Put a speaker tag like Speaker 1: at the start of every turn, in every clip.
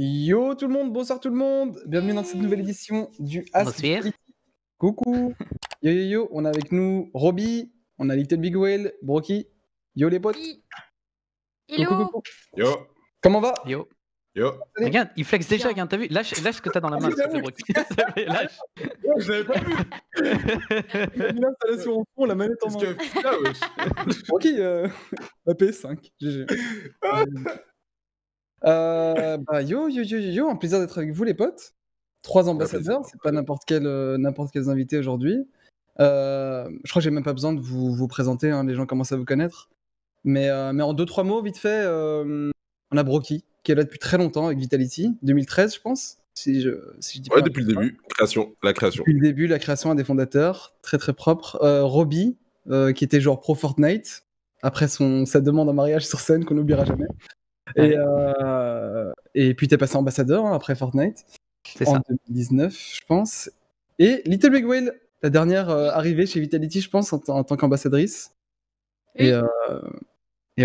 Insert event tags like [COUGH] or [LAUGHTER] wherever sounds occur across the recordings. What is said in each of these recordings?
Speaker 1: Yo tout le monde, bonsoir tout le monde, bienvenue dans cette nouvelle édition du Ask. Coucou. Yo yo yo, on a avec nous Roby, on a Little Big Whale, Brocky. Yo les potes. Hello. Yo. Comment va Yo. Yo.
Speaker 2: Regarde, il flex déjà, regarde, t'as vu lâche, ce que t'as dans la main, [LAUGHS]
Speaker 3: [LAUGHS] lâche. Je l'avais pas vu. Il a laisse sur mon fond, la manette en main. Que... Ah, Brocky, euh...
Speaker 1: la PS5, GG. Euh, bah, yo, yo, yo, yo, yo, un plaisir d'être avec vous, les potes. Trois ambassadeurs, c'est pas n'importe quel, euh, quels invités aujourd'hui. Euh, je crois que j'ai même pas besoin de vous, présenter, hein, les gens commencent à vous connaître. Mais, euh, mais en deux, trois mots, vite fait, on a Broki qui est là depuis très longtemps avec Vitality, 2013, je pense. Si je, si depuis le
Speaker 3: début, création, la création. Depuis le
Speaker 1: début, la création à des fondateurs, très très propre. Robbie, qui était joueur pro Fortnite, après son, sa demande en mariage sur scène qu'on n'oubliera jamais. Et, euh, et puis, t'es passé ambassadeur hein, après Fortnite. C'est ça. En 2019, je pense. Et Little Big Whale, la dernière euh, arrivée chez Vitality, je pense, en, en tant qu'ambassadrice. Et, et euh,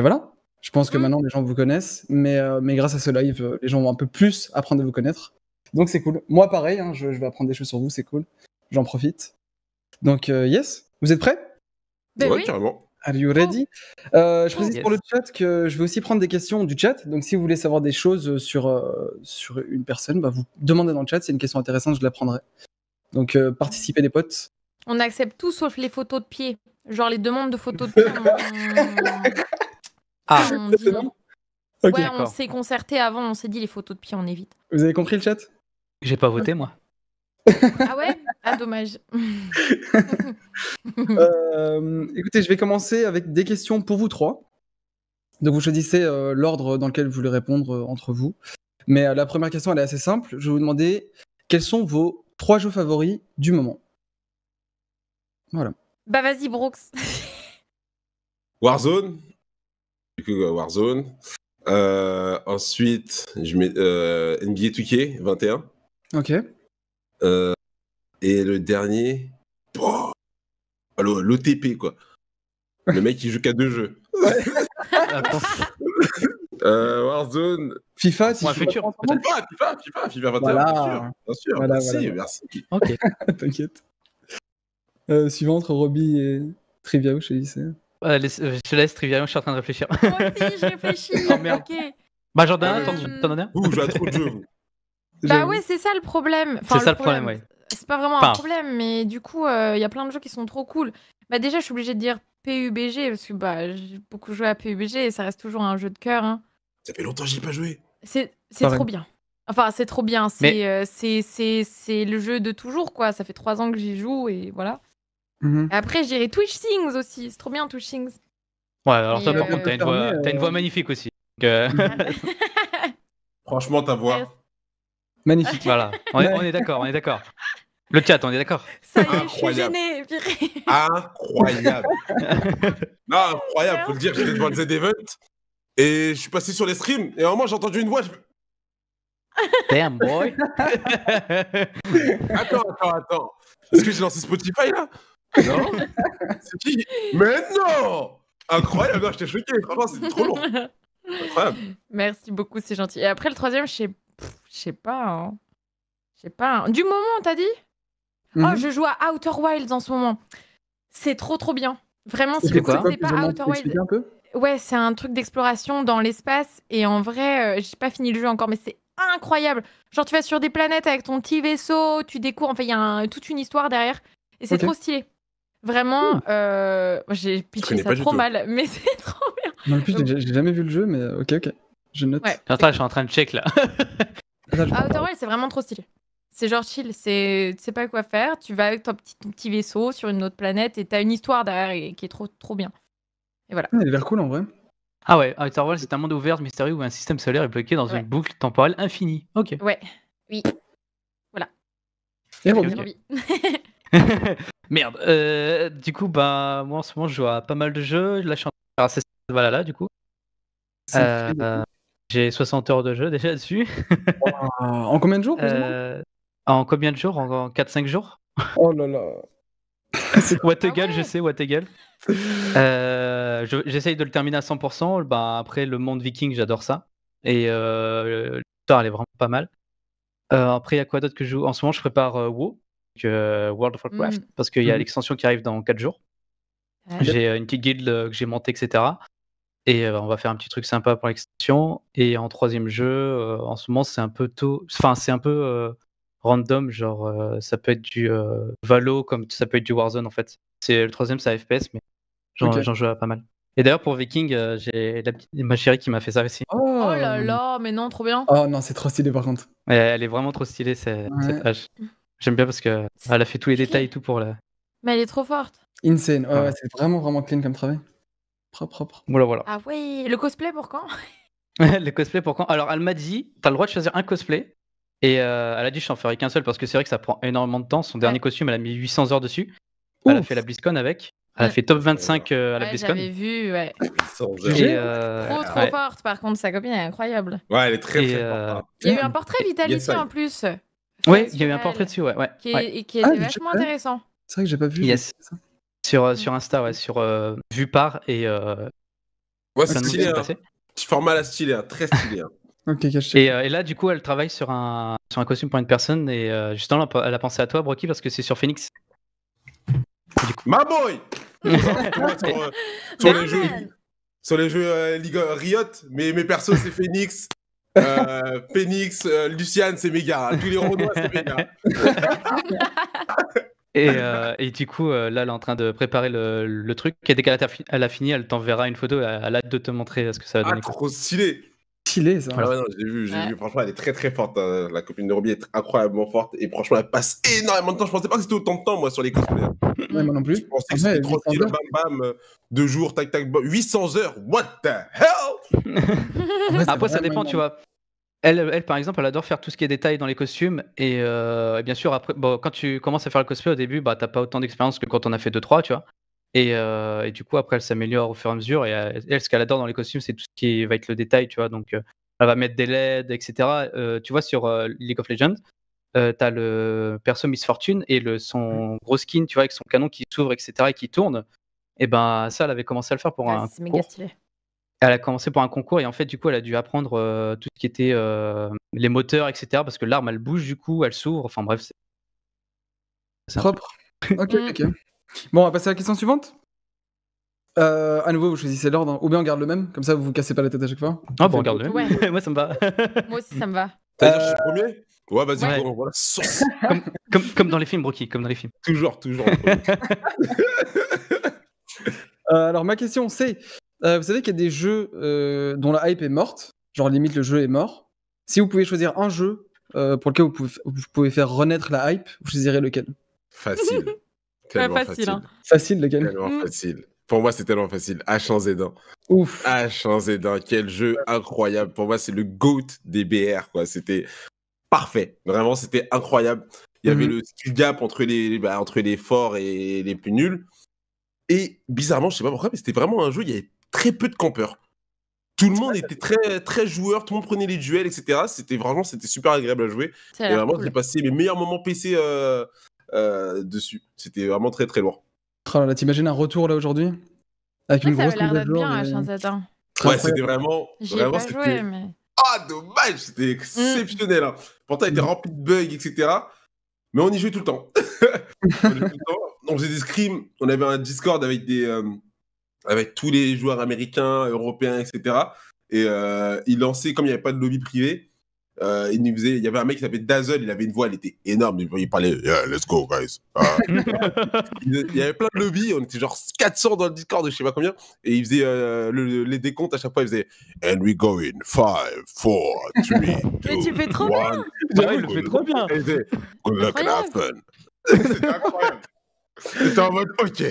Speaker 1: voilà. Je pense que mmh. maintenant, les gens vous connaissent. Mais, euh, mais grâce à ce live, les gens vont un peu plus apprendre à vous connaître. Donc, c'est cool. Moi, pareil, hein, je, vais apprendre des choses sur vous, c'est cool. J'en profite. Donc, yes, vous êtes prêts
Speaker 3: ben oui. carrément.
Speaker 1: Are you ready euh, Je précise pour le chat que je vais aussi prendre des questions du chat. Donc, si vous voulez savoir des choses euh, sur, euh, sur une personne, bah, vous demandez dans le chat. C'est une question intéressante, je la prendrai. Donc, participez, les
Speaker 4: potes. On accepte tout sauf les photos de pied. Genre les demandes de photos de pied.
Speaker 1: Ah, on, dit...
Speaker 4: on s'est concerté avant. On s'est dit les photos de pied, on évite.
Speaker 1: Vous avez compris le chat J'ai pas voté, moi.
Speaker 4: Ah ouais Ah dommage. [LAUGHS]
Speaker 1: Euh, écoutez, je vais commencer avec des questions pour vous trois. Donc vous choisissez euh, l'ordre dans lequel vous voulez répondre euh, entre vous. Mais la première question, elle est assez simple. Je vais vous demander quels sont vos trois jeux favoris du moment. Voilà.
Speaker 4: Bah vas-y, Brooks.
Speaker 3: [LAUGHS] Warzone. Du coup, Warzone. ensuite, je mets NBA 2K 21. Ok. Euh, et le dernier, oh, l'OTP, quoi. Le mec, qui joue qu'à deux jeux. [LAUGHS] euh, Warzone. FIFA, si ouais, futur, ah, FIFA, FIFA, FIFA, FIFA 21, bien sûr. Bien sûr. merci, merci. Ok. [LAUGHS] T'inquiète.
Speaker 1: Euh, suivant entre Roby et Trivia, je chez euh,
Speaker 2: euh, je te laisse, Trivia, je suis en train de réfléchir. Moi aussi, je réfléchis. [LAUGHS] oh, Bah, j'en ai un, euh, t'en as un Ouh, je à trop de jeux, bah ouais,
Speaker 4: c'est ça le problème. c'est ça le problème, C'est pas vraiment un problème, mais du coup, il euh, y a plein de jeux qui sont trop cool. Bah déjà, je suis obligée de dire PUBG, parce que bah, j'ai beaucoup joué à PUBG et ça reste toujours un jeu de cœur. Hein.
Speaker 3: Ça fait longtemps que j'y ai pas joué.
Speaker 4: C'est trop bien. Enfin, c'est trop bien. Euh, c'est c'est le jeu de toujours, quoi. Ça fait trois ans que j'y joue et voilà. Mhm. après, j'irai Twitch Things aussi. C'est trop bien, Twitch Things.
Speaker 3: Ouais, alors toi, par euh, contre, t'as une, voix... magnifique aussi. [LAUGHS] [LAUGHS] Franchement, ta voix.
Speaker 2: Magnifique. voilà, on est, d'accord, on est d'accord. Le chat, on est d'accord. Ça y est, je
Speaker 5: suis
Speaker 3: Incroyable. [LAUGHS] non, incroyable, faut le dire, j'étais devant le event et je suis passé sur les streams et au un moment j'ai entendu une voix. Damn boy. [LAUGHS] attends, attends, attends. Est-ce que j'ai lancé Spotify là Non C'est qui Mais non Incroyable, j'étais choqué, Vraiment, c'est trop long.
Speaker 4: Incroyable. Merci beaucoup, c'est gentil. Et après le troisième, je sais je sais pas. Hein. Je sais pas. Hein. Du moment, t'as dit mmh Oh, je joue à Outer Wilds en ce moment. C'est trop, trop bien. Vraiment, si vous pas Outer Wilds. ouais, c'est un truc d'exploration dans l'espace. Et en vrai, euh, j'ai pas fini le jeu encore, mais c'est incroyable. Genre, tu vas sur des planètes avec ton petit vaisseau, tu découvres. Enfin, il y a toute une histoire derrière. Et c'est trop stylé. Vraiment, hmm. euh, j'ai pitché ça trop mal, [LAUGHS] mais c'est trop bien.
Speaker 1: Non, en plus, j'ai jamais vu le jeu, mais euh, ok, ok. Je note. Ouais, Attends, je suis en train de check là. [LAUGHS]
Speaker 4: Ah, c'est vraiment trop stylé. C'est genre chill, c'est tu sais pas quoi faire, tu vas avec ton petit, petit vaisseau sur une autre planète et t'as une histoire derrière et... qui est trop trop bien.
Speaker 1: Et voilà. Elle a cool en vrai.
Speaker 2: Ah ouais, Outer c'est un monde ouvert, mystérieux où un système solaire est bloqué dans une boucle temporelle infinie.
Speaker 4: Ok. Ouais, oui. Voilà. [LAUGHS]
Speaker 2: Merde. Euh, du coup, bah, moi en ce moment, je joue à pas mal de jeux. Là, je suis en train du coup. J'ai 60 heures de jeu déjà dessus.
Speaker 1: en combien de jours euh,
Speaker 2: En combien de jours En 4-5 jours Oh là là What [LAUGHS] a ah je sais, what euh, J'essaye de le terminer à 100%. Bah, après, le monde viking, j'adore ça. Et l'histoire, euh, elle est vraiment pas mal. Euh, après, il y a quoi d'autre que je joue En ce moment, je prépare WoW, World of hmm. Warcraft, parce qu'il y a hmm. l'extension qui arrive dans 4 jours. J'ai une petite guild que j'ai montée, etc. Et on va faire un petit truc sympa pour l'extension. Et en troisième jeu, en ce moment, c'est un peu tôt. Enfin, c'est un peu random. Genre, ça peut être du Valo comme ça peut être du Warzone en fait. C'est le troisième, c'est FPS, mais j'en joue pas mal. Et d'ailleurs, pour Viking, j'ai ma chérie qui m'a fait ça aussi. Oh, oh là là,
Speaker 4: mais non, trop bien. Oh
Speaker 1: non, c'est trop stylé par contre.
Speaker 2: elle est vraiment trop stylée cette, J'aime bien parce que elle a fait tous les détails et tout pour
Speaker 1: la.
Speaker 4: Mais elle est trop forte.
Speaker 1: Insane. ouais. c'est vraiment vraiment clean comme travail. Propre, Voilà, voilà.
Speaker 4: Ah oui, le cosplay pour quand
Speaker 1: [LAUGHS] [LAUGHS] Le cosplay pour quand Alors, elle m'a dit, t'as le droit de choisir un
Speaker 2: cosplay. Et euh, elle a dit, je t'en ferai qu'un seul parce que c'est vrai que ça prend énormément de temps. Son dernier costume, elle a mis 800 heures dessus. Elle a fait la BlizzCon avec. Elle a fait top 25 euh, à la BlizzCon. J'avais
Speaker 4: vu, ouais.
Speaker 2: Euh, trop,
Speaker 4: forte, par contre, sa copine est incroyable.
Speaker 2: Ouais, elle est très, hein. Il y a eu un portrait ici en plus. Oui, il y a eu un portrait dessus, ouais. Qui
Speaker 4: est, ah, vachement intéressant.
Speaker 2: C'est vrai que j'ai pas vu. Yes. Sur, euh, sur Insta, ouais, sur euh, vue par et. Euh,
Speaker 3: ouais, c'est hein. stylé. Hein. Format à stylé, très stylé. Hein.
Speaker 2: [LAUGHS] et, et, là, du coup, elle travaille sur un, sur un costume pour une personne et justement, elle a pensé à toi, Brocky, parce que c'est sur Phoenix.
Speaker 3: Du coup... Ma boy [LAUGHS] sur, les jeux, Riot, mais mes persos, c'est Phoenix. Phoenix, Lucian Luciane, c'est méga. Tous les Renois, c'est méga. [LAUGHS]
Speaker 2: [LAUGHS] Euh, et, du coup, euh, là, elle est en train de préparer le, truc. Quand elle qu'elle a, fini, elle t'enverra une photo. Elle, a hâte de te montrer ce que ça va ah, donner. Ah,
Speaker 3: trop stylé Stylé, ça. Ah non, j'ai vu, j'ai vu. Franchement, elle est très, très forte. Hein. La copine de Roby est incroyablement forte. Et franchement, elle passe énormément de temps. Je pensais pas que c'était autant de temps, moi, sur les cosplays. Ouais, moi non plus. Je pensais que c'était trop stylé. Bam, bam. Deux jours, tac, tac. 800 heures. What the hell
Speaker 2: [LAUGHS] Après ça dépend, tu vois. Elle, par exemple, elle adore faire tout ce qui est détail dans les costumes. Et, euh, bien sûr, après, quand tu commences à faire le cosplay au début, bah, t'as pas autant d'expérience que quand on a fait 2-3, tu vois. Euh, et, du coup, après, elle s'améliore au fur et à mesure. Et euh, elle, ce qu'elle adore dans les costumes, c'est tout ce qui va être le détail, tu vois. Donc, elle va mettre des LED, etc. tu vois, sur League of Legends, as le perso Miss Fortune et le, son gros skin, tu vois, avec son canon qui s'ouvre, etc. et qui tourne. Et ben, ça, elle avait commencé à le faire pour ah, un. C'est méga stylé elle a commencé pour un concours et en fait, du coup, elle a dû apprendre euh, tout ce qui était euh, les moteurs, etc. Parce que l'arme, elle bouge, du coup, elle s'ouvre. Enfin bref,
Speaker 1: c'est propre. [LAUGHS] ok, mm. ok. Bon, on va passer à la question suivante. Euh, à nouveau, vous choisissez l'ordre, hein. ou bien on garde le même, comme ça vous vous cassez pas la tête à chaque fois. Ah, bon, bah, on garde le même. [LAUGHS] Moi, ça me va.
Speaker 4: [LAUGHS] Moi aussi, ça me va. T'as je suis premier
Speaker 1: Ouais, vas-y, comme, dans les films, Brocky, comme dans les films. Toujours, toujours. alors, ma question, c'est euh, vous savez qu'il y a des jeux euh, dont la hype est morte, genre limite le jeu est mort. Si vous pouvez choisir un jeu euh, pour lequel vous pouvez, vous pouvez, faire renaître la hype, vous choisirez lequel
Speaker 3: Facile. [LAUGHS] tellement facile. Facile, hein. facile lequel Tellement mm. facile. Pour moi, c'est tellement facile. z dents. Ouf. et dents. quel jeu incroyable. Pour moi, c'est le GOAT des BR. Quoi. C'était parfait. Vraiment, c'était incroyable. Il y avait mhm. le skill gap entre les, bah, entre les forts et les plus nuls. Et bizarrement, je sais pas pourquoi, mais c'était vraiment un jeu, il très peu de campeurs. Tout le monde était très, très joueur, tout le monde prenait les duels, etc. C'était vraiment c'était super agréable à jouer. Et vraiment, j'ai passé mes meilleurs moments PC euh, euh, dessus. C'était vraiment très, très lourd.
Speaker 1: Oh là t'imagines un retour là aujourd'hui Avec une grosse ça avait l'air d'être bien à
Speaker 4: hein,
Speaker 3: Ouais, c'était vraiment. J'ai vraiment, ai pas joué,
Speaker 4: mais. Ah,
Speaker 3: dommage C'était exceptionnel. Hein. Pourtant, il était mm. rempli de bugs, etc. Mais [LAUGHS] on y jouait tout le temps. on, faisait des scrims, on avait un Discord avec des. Euh, avec tous les joueurs américains, européens, etc. Et euh, il lançait, comme il n'y avait pas de lobby privé, euh, il, nous faisait, il y avait un mec qui s'appelait Dazzle, il avait une voix, elle était énorme, il parlait yeah, let's go, guys. Ah. [LAUGHS] il, y avait plein de lobbies, on était genre 400 dans le Discord, je ne sais pas combien, et il faisait euh, les décomptes à chaque fois, il faisait And we go in 5, 4, 3, 2, 1.
Speaker 4: Mais tu fais trop bien!
Speaker 3: il le fait trop bien! Good luck fun! C'était incroyable! T'étais [LAUGHS] en mode, ok.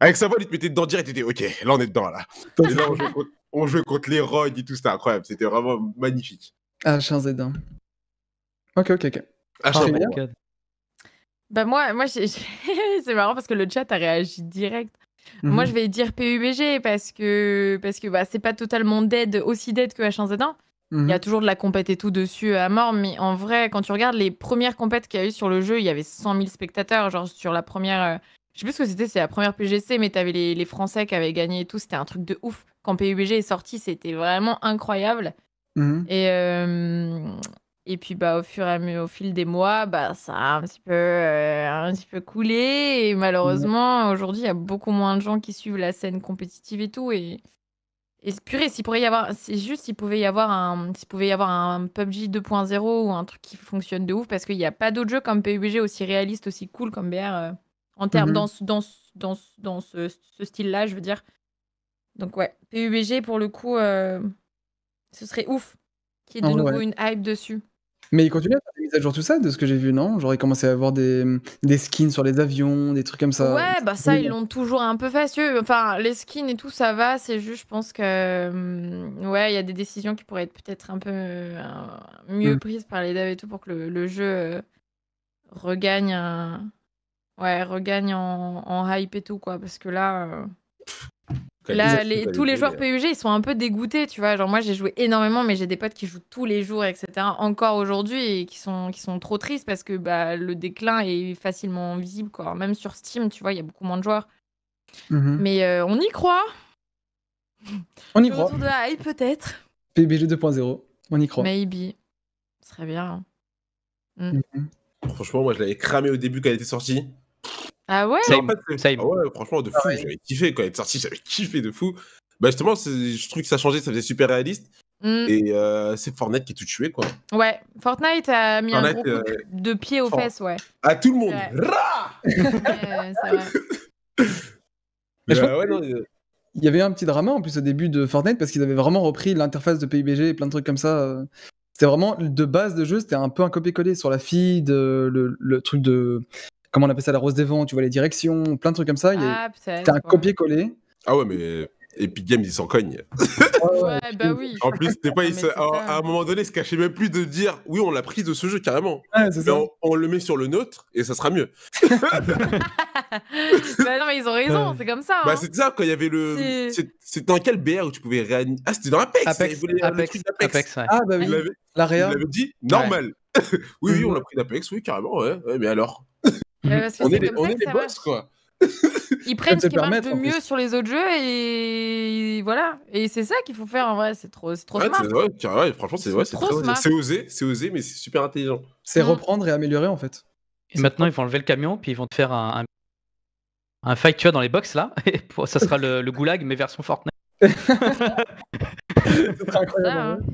Speaker 3: Avec sa voix, il te mettait dedans direct, t'étais, ok, là on est dedans, là. [LAUGHS] on, jouait contre, les rogues et tout, c'était incroyable, c'était vraiment magnifique.
Speaker 1: Ah, 1 hein. Ok, ok, ok. Ah, 1
Speaker 4: Bah moi, moi [LAUGHS] c'est marrant parce que le chat a réagi direct. Moi, mhm. je vais dire PUBG parce que parce que bah, c'est pas totalement dead, aussi dead que H1Z1, il y a mhm. toujours de la compète et tout dessus à mort, mais en vrai, quand tu regardes les premières compètes qu'il y a eu sur le jeu, il y avait 100 000 spectateurs. Genre, sur la première, euh, je sais plus ce que c'était, c'est la première PGC, mais t'avais les, les Français qui avaient gagné et tout. C'était un truc de ouf. Quand PUBG est sorti, c'était vraiment incroyable. Mhm. Et. Euh, et puis bah, au fur et à, au fil des mois, bah, ça a un petit peu, euh, un petit peu coulé. Et malheureusement, aujourd'hui, il y a beaucoup moins de gens qui suivent la scène compétitive et tout. Et et purée, s'il pourrait y avoir, c'est juste s'il pouvait y avoir un, PUBG 2.0 ou un truc qui fonctionne de ouf, parce qu'il n'y a pas d'autres jeux comme PUBG aussi réaliste, aussi cool comme BR euh, en termes dans, mhm. dans, dans, dans, euh, ce, style-là, je veux dire. Donc ouais, PUBG pour le coup, euh, ce serait ouf qu'il y ait de nouveau une hype dessus.
Speaker 1: Mais ils continuent à faire des mises à jour, tout ça, de ce que j'ai vu, non J'aurais commencé à avoir des, des, skins sur les avions, des trucs comme ça. Ouais, bah ça, ils l'ont
Speaker 4: toujours un peu fait. Enfin, les skins et tout, ça va. C'est juste, je pense que. Hum, ouais, il y a des décisions qui pourraient être peut-être un peu euh, mieux mm. prises par les devs et tout pour que le, jeu euh, regagne, euh, ouais, regagne en, en, hype et tout, quoi. Parce que là. Là, tous les joueurs euh. PUG, ils sont un peu dégoûtés, tu vois. Genre, moi, j'ai joué énormément, mais j'ai des potes qui jouent tous les jours, etc., encore aujourd'hui, et qui sont, qui sont trop tristes parce que bah, le déclin est facilement visible, quoi. Même sur Steam, tu vois, il y a beaucoup moins de joueurs. Mhm. Mais euh, on y croit. On y croit. de hype, peut-être.
Speaker 3: PBg 2.0, on y croit.
Speaker 4: Maybe. Ce serait bien.
Speaker 3: Hein. Mm. Mhm. Franchement, moi, je l'avais cramé au début quand elle était sortie.
Speaker 4: Ah, ah ouais franchement,
Speaker 3: de ah fou, j'avais kiffé quand elle est sortie, j'avais kiffé de fou. Bah justement, je trouve que ça a changé, ça faisait super réaliste. Mm. Et euh, c'est Fortnite qui a tout tué, quoi.
Speaker 4: Ouais, Fortnite a mis un gros coup euh, de, pied aux fesses, ouais.
Speaker 3: À tout le monde
Speaker 1: Il y avait un petit drama en plus au début de Fortnite parce qu'ils avaient vraiment repris l'interface de PIBG et plein de trucs comme ça. Euh. C'était vraiment de base de jeu, c'était un peu un copier-coller sur la fille, le truc de comment on appelle ça, la rose des vents, tu vois les directions, plein de trucs comme ça. Ah,
Speaker 4: T'as
Speaker 3: un copier-coller. Ah ouais, mais Epic Games, ils s'en cognent. [LAUGHS] ouais, bah oui. En plus, t'es à un moment donné, ils se cachaient même plus de dire oui, on l'a pris de ce jeu carrément. on, le met sur le nôtre, et ça sera mieux. [LAUGHS] bah
Speaker 4: non, mais ils ont raison, c'est comme ça. Bah, hein. c'est ça,
Speaker 3: quand il y avait le. C'était dans quel BR où tu pouvais réanimer Ah, c'était dans Apex. Apex, voulais Apex, Apex. Ah, bah oui. il dit normal. [LAUGHS] oui, oui, on l'a pris d'Apex, oui, carrément, ouais. mais alors
Speaker 4: Mm-hmm. on est, des on boss, quoi. [LAUGHS] Ils prennent ce qui marche de mieux sur les autres jeux et voilà. Et c'est ça qu'il faut faire en vrai. C'est trop, c'est trop ouais, ouais, franchement, c'est, osé,
Speaker 3: c'est osé, mais c'est super intelligent.
Speaker 2: C'est mm.
Speaker 1: reprendre et améliorer en fait.
Speaker 2: Et maintenant, ils vont enlever le camion, puis ils vont te faire un, un un fight tu vois dans les box là [LAUGHS] et ça sera le, goulag mais version Fortnite c'est [LAUGHS] incroyable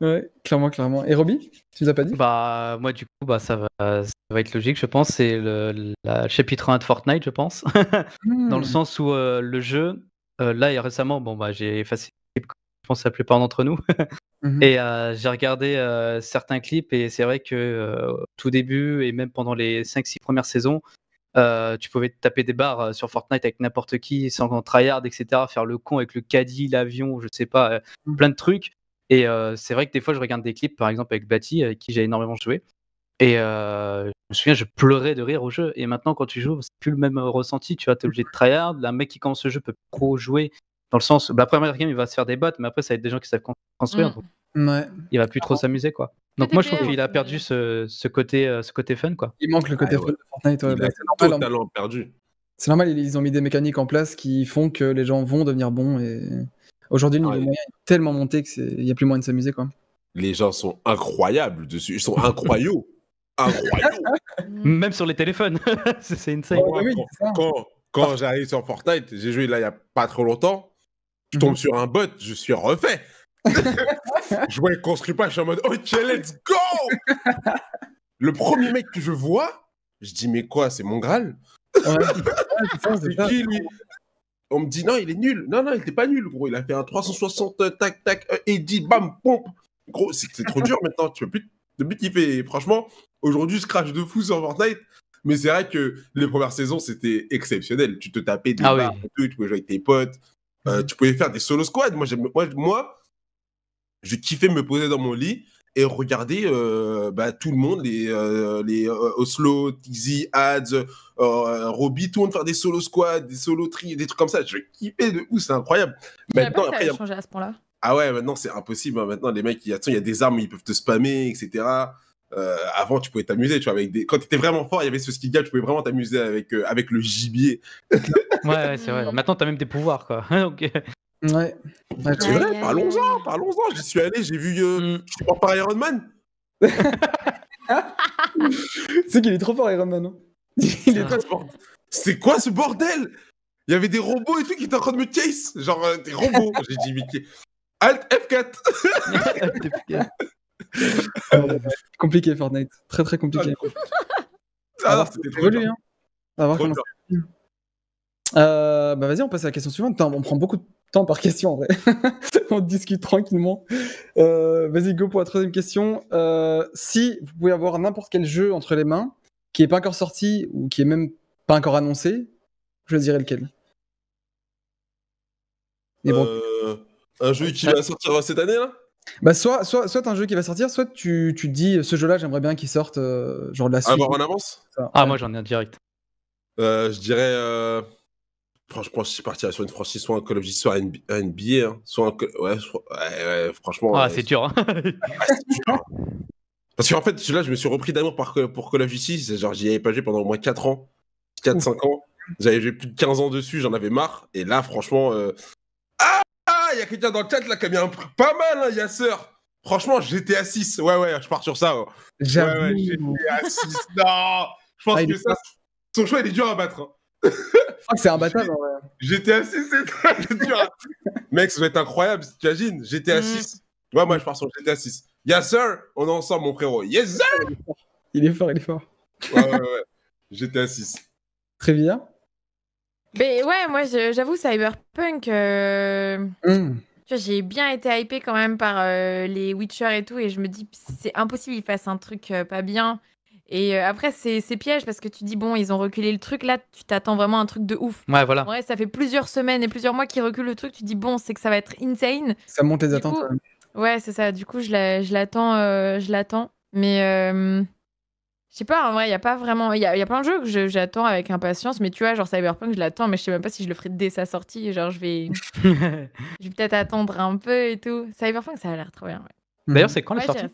Speaker 1: Ouais, clairement, clairement. Et
Speaker 2: Roby, tu nous as pas dit Bah, moi, du coup, bah, ça, va, ça va être logique, je pense. C'est le, chapitre 1 de Fortnite, je pense. [LAUGHS] Dans le hmm. sens où euh, le jeu, euh, là, et récemment, bon, bah, j'ai effacé, je pense, la plupart d'entre nous. Mhm. Et euh, j'ai regardé certains clips, et c'est vrai que tout début, et même pendant les 5-6 premières saisons, tu pouvais te taper des barres sur Fortnite avec n'importe qui, sans tryhard, etc., faire le con avec le caddie, l'avion, je sais pas, mhm. plein de trucs. Et euh, c'est vrai que des fois, je regarde des clips, par exemple, avec Batty, avec qui j'ai énormément joué. Et euh, je me souviens, je pleurais de rire au jeu. Et maintenant, quand tu joues, c'est plus le même ressenti. Tu vois, t'es obligé de tryhard. Le mec qui commence ce jeu peut pro jouer. Dans le sens, la première game, il va se faire des bots, mais après, ça va être des gens qui savent construire. Mm. Il va plus trop s'amuser, quoi. Donc, moi, je trouve qu'il a perdu euh, ce, côté, fun, quoi. Il manque le côté ah, fun de Fortnite. Bah,
Speaker 3: hein. perdu.
Speaker 1: C'est normal, ils ont mis des mécaniques en place qui font que les gens vont devenir bons et. Aujourd'hui, le ah niveau est tellement monté qu'il n'y a plus moyen de s'amuser. quoi.
Speaker 3: Les gens sont incroyables dessus. Ils sont incroyaux. [LAUGHS] Mm. Même sur les téléphones. [LAUGHS] c'est une quand, j'arrive sur Fortnite, j'ai joué là il n'y a pas trop longtemps. Je tombe mhm. sur un bot, je suis refait. [LAUGHS] je vois, il construit pas, je suis en mode OK, let's go Le premier mec que je vois, je dis, mais quoi, c'est mon Graal C'est qui lui on me dit non, il est nul. Non, non, il n'était pas nul, gros. Il a fait un 360, euh, tac, tac, euh, et dit bam, pompe. Gros, c'est trop dur [LAUGHS] maintenant. Tu peux plus, but, fait, franchement, aujourd'hui, je crache de fou sur Fortnite. Mais c'est vrai que les premières saisons, c'était exceptionnel. Tu te tapais des ah tu pouvais jouer avec tes potes. Euh, mm-hmm. tu pouvais faire des solo squads. Moi, moi, moi, je kiffais me poser dans mon lit et regarder bah, tout le monde, les, les Oslo, Tizzy, Ads, euh, faire des solo squads, des solo tri, des trucs comme ça. Je vais de ouf, c'est incroyable. Maintenant, à ce point-là. Ah ouais, maintenant c'est impossible. Hein. Maintenant, les mecs, il y, a des armes, ils peuvent te spammer, etc. Euh, avant, tu pouvais t'amuser, tu vois, avec des... quand tu étais vraiment fort, il y avait ce skill gap, tu pouvais vraiment t'amuser avec, euh, avec le gibier.
Speaker 2: ouais, c'est vrai. Maintenant, tu as même des pouvoirs, quoi. [LAUGHS] okay. Euh,
Speaker 3: ouais. Ah, parlons-en, parlons-en. J'y suis allé, j'ai vu. Tu mm. Je suis par Iron Man. tu sais [LAUGHS] qu'il est trop fort, Iron Man. non hein. Ah. C'est quoi ce bordel Il y avait des robots et tout qui étaient en train de me chase. Genre euh, des robots. [LAUGHS] J'ai dit, Mickey. Alt F4
Speaker 1: [LAUGHS] Compliqué Fortnite. Très très compliqué. Ah, ah, c'était trop Hein. voir euh, bah vas-y, on passe à la question suivante. on prend beaucoup de temps par question en vrai. [LAUGHS] on discute tranquillement. Euh, vas-y, go pour la troisième question. si vous pouvez avoir n'importe quel jeu entre les mains, qui est pas encore sorti ou qui est même pas encore annoncé, je dirais lequel.
Speaker 3: Euh, un jeu qui va sortir cette année là
Speaker 1: bah soit, soit, soit un jeu qui va sortir, soit tu, tu te dis ce jeu-là j'aimerais bien qu'il sorte euh, genre de la ah, suite. en avance
Speaker 3: Ah moi j'en ai un direct. Euh, je dirais, franchement je suis parti sur une franchise soit un Call of Duty, soit un NBA, hein. soit un... ouais, franchement. Ah c'est dur. Hein. Parce qu'en fait, là, je me suis repris d'amour pour Call of Duty. Genre, j'y avais pas joué pendant au moins 4 ans, 4-5 ans. J'avais joué plus de 15 ans dessus, j'en avais marre. Et là, franchement. Euh, ah Il y a quelqu'un dans le chat là qui a mis un pas mal, hein, Yasser Franchement, GTA 6. Ouais, ouais, je pars sur ça. Oh. Ouais. Ouais, GTA 6. [LAUGHS] non Je pense ah, que ça. Son choix, il est dur à battre. Hein.
Speaker 1: Ah, c'est un bâtard, en vrai.
Speaker 3: GTA [LAUGHS] 6, c'est [LAUGHS] dur. Mec, ça doit être incroyable, tu t'imagines GTA 6. Mm. Ouais, moi, je pars sur GTA 6. Yes, sir On est ensemble, mon frérot. Yes, sir Il est fort, il est fort. Ouais, ouais, ouais. GTA 6. Très bien.
Speaker 4: Mais ouais, moi, j'avoue, Cyberpunk. Euh, hmm. J'ai bien été hypé quand même par euh, les Witcher et tout, et je me dis, c'est impossible, qu'ils fassent un truc euh, pas bien. Et après, c'est piège parce que tu dis, bon, ils ont reculé le truc, là, tu t'attends vraiment un truc de ouf. Ouais, voilà. Ouais, ça fait plusieurs semaines et plusieurs mois qu'ils reculent le truc, tu dis, bon, c'est que ça va être insane. Ça monte les attentes. Ouais, c'est ça. Du coup, je l'attends, euh, je l'attends. Mais euh, je sais pas, en vrai, il y a pas vraiment. Il y a, y a, plein de jeux que j'attends avec impatience, mais tu vois, genre Cyberpunk, je l'attends, mais je sais même pas si je le ferai dès sa sortie. Genre, je vais, [LAUGHS] je vais peut-être attendre un peu et tout. Cyberpunk, ça a l'air trop bien. Ouais. D'ailleurs, c'est mhm. quand la sortie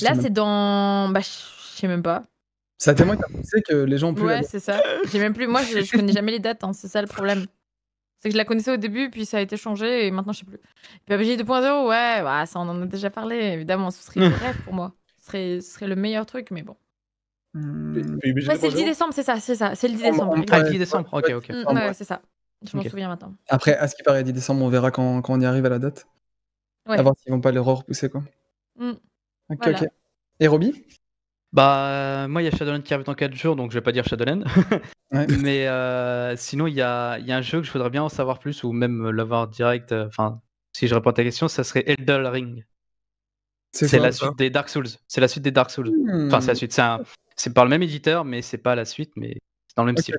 Speaker 4: Là, c'est dans. Bah, je sais même pas.
Speaker 1: Ça témoigne, que les gens ont plus. Ouais, c'est
Speaker 4: ça. J'ai même plus. Moi, je, je connais jamais les dates. Hein, c'est ça le problème. C'est que je la connaissais au début, puis ça a été changé, et maintenant je sais plus. puis PUBG 2.0, ouais, bah, ça on en a déjà parlé, évidemment, ce serait le [LAUGHS] rêve pour moi. Ce serait, le meilleur truc, mais bon.
Speaker 1: Mmh. c'est le 10 décembre,
Speaker 4: c'est ça, c'est ça, c'est le 10 décembre. Ah, le 10 décembre, ok, ok. Mm, ouais, c'est ça. Je m'en souviens maintenant.
Speaker 1: Après, à ce qui paraît, 10 décembre, on verra quand, on y arrive à la date. Ouais. À voir s'ils vont pas les repousser, quoi.
Speaker 4: Mm.
Speaker 5: Ok,
Speaker 1: ok. Et Roby
Speaker 2: bah, euh, moi, il y a Shadowland qui arrive dans 4 jours, donc je vais pas dire Shadowland. [LAUGHS] Mais euh, sinon, il y a, y a, un jeu que je voudrais bien en savoir plus, ou même l'avoir direct. Euh, enfin, si je réponds à ta question, ça serait Elder Ring. C'est la, suite des Dark Souls. C'est la suite des Dark Souls. Hmm. Enfin, c'est la suite. C'est par le même éditeur, mais c'est pas la suite, mais c'est dans le même style.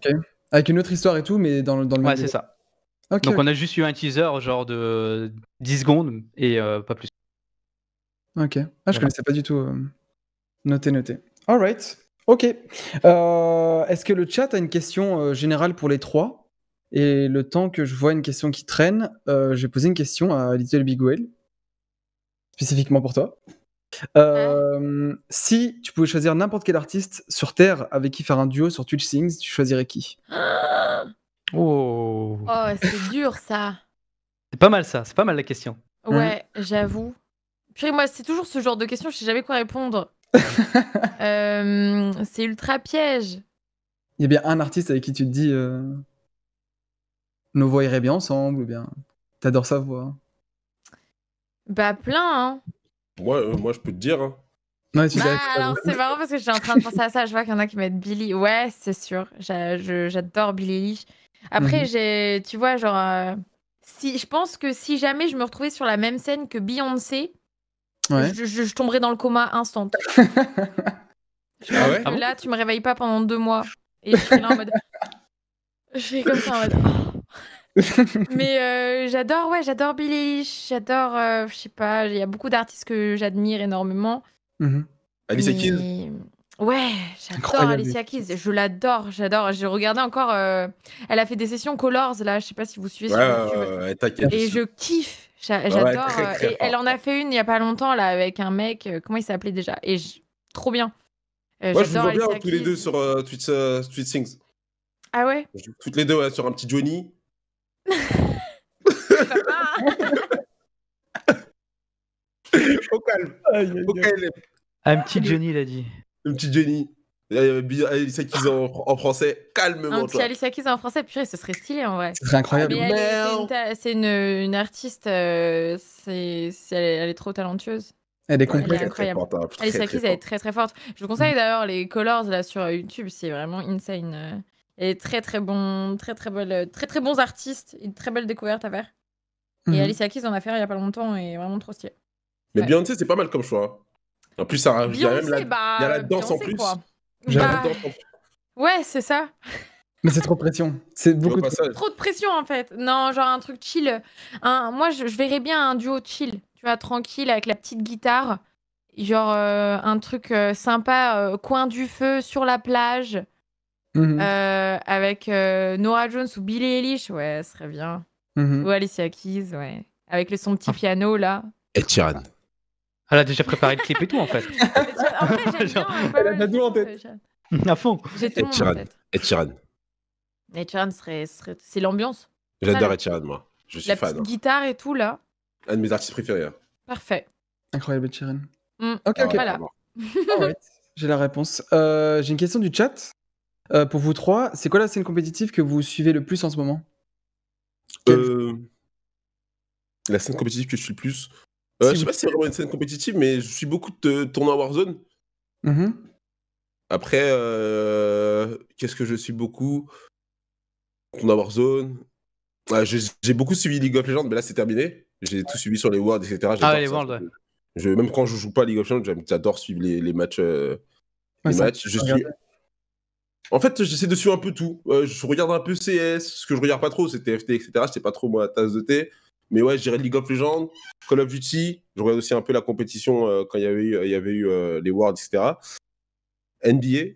Speaker 1: Avec une autre histoire et tout, mais dans, dans le même. Ouais, c'est ça. donc, on
Speaker 2: a juste eu un teaser, genre de 10 secondes, et pas plus.
Speaker 1: Ok. Ah, je connaissais pas du tout notez notez All right. Ok. Euh, est-ce que le chat a une question euh, générale pour les trois Et le temps que je vois une question qui traîne, euh, j'ai posé une question à Little Big Whale, spécifiquement pour toi. Euh, ah. Si tu pouvais choisir n'importe quel artiste sur Terre avec qui faire un duo sur Twitch Things, tu choisirais qui Oh,
Speaker 2: oh
Speaker 4: c'est dur ça.
Speaker 2: C'est pas mal ça, c'est pas mal la question.
Speaker 4: Ouais, mmh. j'avoue. Puis moi, c'est toujours ce genre de question, je sais jamais quoi répondre. Euh, c'est ultra piège.
Speaker 1: Il y a bien un artiste avec qui tu te dis nous euh, nos bien ensemble ou bien t'adores sa voix.
Speaker 4: Bah plein. Moi,
Speaker 1: hein. euh, moi je peux te dire. Hein. Bah, alors c'est
Speaker 4: marrant parce que j'étais en train de penser à ça. Je vois qu'il y en a qui mettent Billy. Ouais, c'est sûr. J'adore Billy Après, mhm. j'ai, tu vois, genre, si je pense que si jamais je me retrouvais sur la même scène que Beyoncé, je, je, dans le coma instant. [LAUGHS] Ah là, ah tu me réveilles pas pendant deux mois. Et je suis là en mode. [LAUGHS] je suis comme ça en mode. Oh. [LAUGHS] mais euh, j'adore, ouais, j'adore Billy j'adore, euh, je sais pas, il y a beaucoup d'artistes que j'admire énormément.
Speaker 3: Mm-hmm. Alicia Keys
Speaker 4: Ouais, j'adore Alicia Keys, je l'adore, j'adore. J'ai regardé encore, euh, elle a fait des sessions Colors là, je sais pas si vous suivez.
Speaker 3: Ouais, Et je
Speaker 4: kiffe, J'adore. Euh, et elle en a fait une il n'y a pas longtemps là avec un mec. Euh, comment il s'appelait déjà Et trop bien. Euh, Moi, je vous vois bien tous les deux
Speaker 3: sur Twitch, Things. Ah ouais Toutes les deux sur un petit Johnny. [LAUGHS] Au calme. Au calme. Un petit Johnny, il a dit. Un petit Johnny. Alicia Akiz en français, calmement. Si Alicia
Speaker 4: en français, purée, ce serait stylé en vrai. C'est incroyable. Ah, c'est une, artiste, euh, c'est, elle, est trop talentueuse. Elle est, elle est incroyable. Très, très forte, elle est très très forte. Je vous conseille d'ailleurs les Colors là sur YouTube, c'est vraiment insane. Et très très bon, très très belle, très très bons artistes, une très belle découverte à faire. Et Alice mhm. Akiz Alicia en a fait il y a pas longtemps et vraiment trop stylé.
Speaker 3: Mais bien Beyoncé, c'est pas mal comme choix. Hein. En plus, ça, bah, il y a la, la danse en plus.
Speaker 4: Bah, ouais, c'est ça.
Speaker 1: Mais c'est trop de pression. C'est beaucoup de... trop
Speaker 4: de pression en fait. Non, genre un truc chill. Un... Moi, je, verrais bien un duo chill. Tu vois, tranquille avec la petite guitare. Genre euh, un truc euh, sympa, euh, coin du feu sur la plage. Mhm. avec Nora Jones ou Billy Eilish. Ouais, ce serait bien. Mhm. Ou Alicia Keys, ouais. Avec le son petit ah. piano là.
Speaker 2: Et Tiran. Elle a déjà préparé le clip et
Speaker 4: tout en fait. [LAUGHS] Euh, elle a tout en tête.
Speaker 3: [LAUGHS] À fond. Et Tyran.
Speaker 4: Et Tyran serait, serait... c'est l'ambiance. J'adore et moi. Je suis la fan. La hein. guitare et tout, là.
Speaker 3: Un de mes artistes préférés. Hein. Parfait. Incroyable, et Tyran
Speaker 4: mm. Ok, ok. Voilà. Ah, [LAUGHS] ah
Speaker 1: j'ai la réponse. Euh, J'ai une question du chat. Euh, pour vous trois, c'est quoi la scène compétitive que vous suivez le plus en ce moment
Speaker 3: euh... La scène compétitive que je suis le plus, euh, je sais pas si c'est vraiment une scène compétitive, mais je suis beaucoup de tournois Warzone. Mmh Après, euh, qu'est-ce que je suis beaucoup à Warzone. Ah, j'ai beaucoup suivi League of Legends, mais là c'est terminé. J'ai tout suivi sur les Worlds, etc. Ah, les Worlds, ouais. même quand je joue pas à League of Legends, j'adore suivre les, matchs. les matchs. Euh, je suis... En fait, j'essaie de suivre un peu tout. je regarde un peu CS, ce que je regarde pas trop, c'est TFT, etc. Je sais pas trop moi la tasse de thé. Mais ouais, je dirais League of Legends, Call of Duty. Je regarde aussi un peu la compétition euh, quand il y avait eu, euh, les Worlds, etc. NBA. Et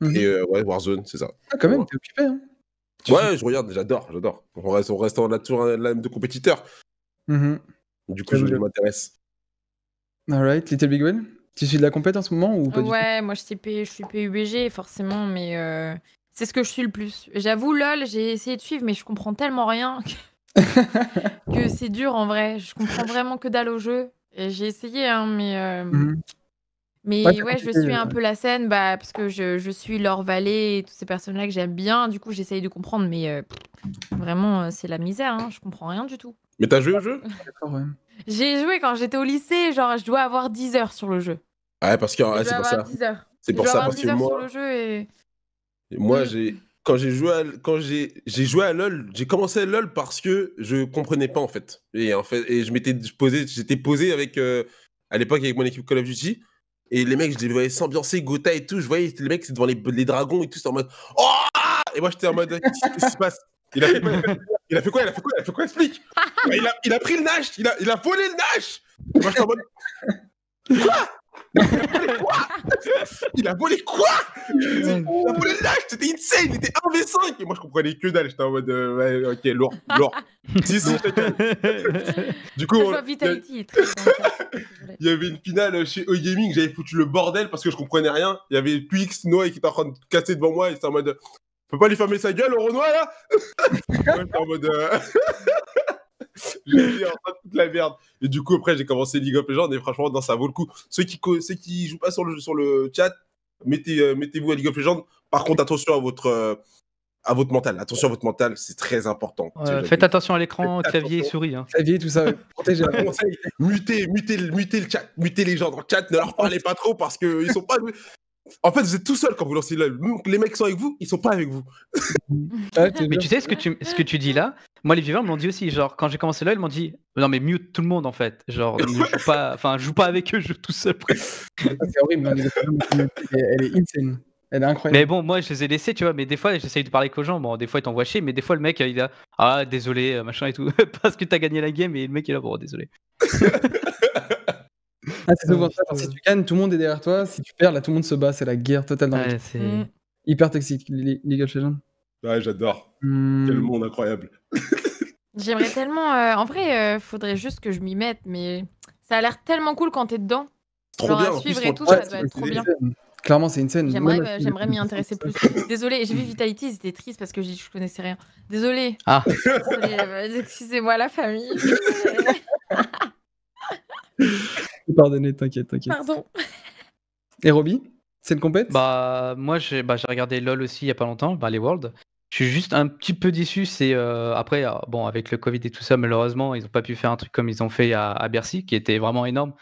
Speaker 3: mhm. euh, ouais, Warzone, c'est ça. Ah, quand même, t'es occupé. Hein. ouais, je regarde, j'adore, j'adore. On reste, on reste en la tour de compétiteur. Mhm. Du coup, je, m'intéresse.
Speaker 1: Alright, Little Big Win. Ben, tu suis de la compète en ce moment ou pas Ouais,
Speaker 4: du tout moi je suis, je suis PUBG forcément, mais c'est ce que je suis le plus. J'avoue, lol, j'ai essayé de suivre, mais je comprends tellement rien. Que... [LAUGHS] que c'est dur en vrai. Je comprends vraiment que dalle au jeu. J'ai essayé, hein, mais. Euh, mhm. Mais ouais, je suis un peu la scène bah, parce que je, suis leur valet et tous ces personnes-là que j'aime bien. Du coup, j'essaye de comprendre, mais euh, vraiment, euh, c'est la misère. Hein. Je comprends rien du tout.
Speaker 3: Mais t'as joué au jeu
Speaker 4: J'ai joué quand j'étais au lycée. Genre, je dois avoir 10 heures sur le jeu.
Speaker 3: Ah parce que ah c'est pour ça. C'est pour ça, parce que moi. le jeu et... moi, mm. j'ai quand j'ai joué à, quand j'ai joué à LoL, j'ai commencé à LoL parce que je comprenais pas en fait. Et en fait, et je m'étais posé, j'étais posé avec euh, à l'époque avec mon équipe Call of Duty. Et les mecs, je les voyais s'ambiancer, Gotha et tout. Je voyais les mecs, c'est devant les, les, dragons et tout. C'était en mode Oh Et moi, j'étais en mode Qu'est-ce qui se passe il a, fait quoi il a fait quoi Il a fait quoi Explique il a, il a, pris le Nash il a, il a volé le Nash Moi, j'étais en mode Quoi il a volé quoi Il a volé quoi Il a volé l'âge, c'était insane, il était 1v5 Et moi je comprenais que dalle, j'étais en mode euh, ouais, ok, lourd, lourd. [LAUGHS] si, si, Du coup, il, y avait une finale chez E-Gaming, j'avais foutu le bordel parce que je comprenais rien. Il y avait Twix, Noé qui était en train de casser devant moi et c'était en mode. Faut euh, pas lui fermer sa gueule au Renoir là [LAUGHS] en mode. Euh, [LAUGHS] [LAUGHS] toute la merde. Et du coup, après, j'ai commencé League of Legends et franchement, ça vaut le coup. Ceux qui, ceux qui jouent pas sur le, sur le chat, mettez, euh, mettez-vous à League of Legends. Par contre, attention à votre. Euh, à votre mental. Attention à votre mental, c'est très important. faites attention à l'écran, clavier et souris. Hein. Clavier, tout ça. [LAUGHS] Protégez. conseil, mutez, le chat, mutez les gens dans le chat, ne leur parlez pas trop parce qu'ils sont pas. En fait, vous êtes tout seul quand vous lancez le Les mecs sont avec vous, ils sont pas avec vous. [LAUGHS] mais tu sais ce que tu, ce que tu dis là
Speaker 2: Moi, les viewers m'ont dit aussi. Genre, quand j'ai commencé là, ils m'ont dit Non, mais mute tout le monde en fait. Genre, je joue pas, [LAUGHS] enfin, joue pas avec eux, je joue tout seul. Ah,
Speaker 1: c'est horrible. Elle hein. est, elle est insane. Elle est incroyable. Mais
Speaker 2: bon, moi, je les ai laissés, tu vois. Mais des fois, j'essaye de parler qu'aux gens. Bon, des fois, ils t'envoient chier. Mais des fois, le mec, il a Ah, désolé, euh, machin et tout. [LAUGHS] Parce que t'as gagné la game. Et le mec, il là Bon, désolé.
Speaker 1: Ah, [LAUGHS] si tu gagnes, tout le monde est derrière toi. Si tu perds, là, tout le monde se bat. C'est la guerre totale dans le c'est mm. hyper toxique,
Speaker 3: League of Legends. Ouais, j'adore. Hmm. Quel monde incroyable.
Speaker 4: [LAUGHS] J'aimerais tellement. Euh, en vrai, il euh, faudrait juste que je m'y mette, mais ça a l'air tellement cool quand t'es dedans. Trop bien, suivre et tout, ça doit être trop bien.
Speaker 1: Clairement, c'est une scène. J'aimerais, euh, m'y intéresser
Speaker 4: plus. Désolé, j'ai vu Vitality, c'était triste parce que je, connaissais rien. Désolé. [LAUGHS] Ah. Excusez-moi la famille.
Speaker 1: [LAUGHS] Pardonnez, t'inquiète, t'inquiète.
Speaker 5: Pardon.
Speaker 2: Et Roby C'est une compète Bah, moi, bah, j'ai regardé LoL aussi il y a pas longtemps, bah, les Worlds. Je suis juste un petit peu déçu. C'est euh, après, euh, bon, avec le Covid et tout ça, malheureusement, ils n'ont pas pu faire un truc comme ils ont fait à, Bercy, qui était vraiment énorme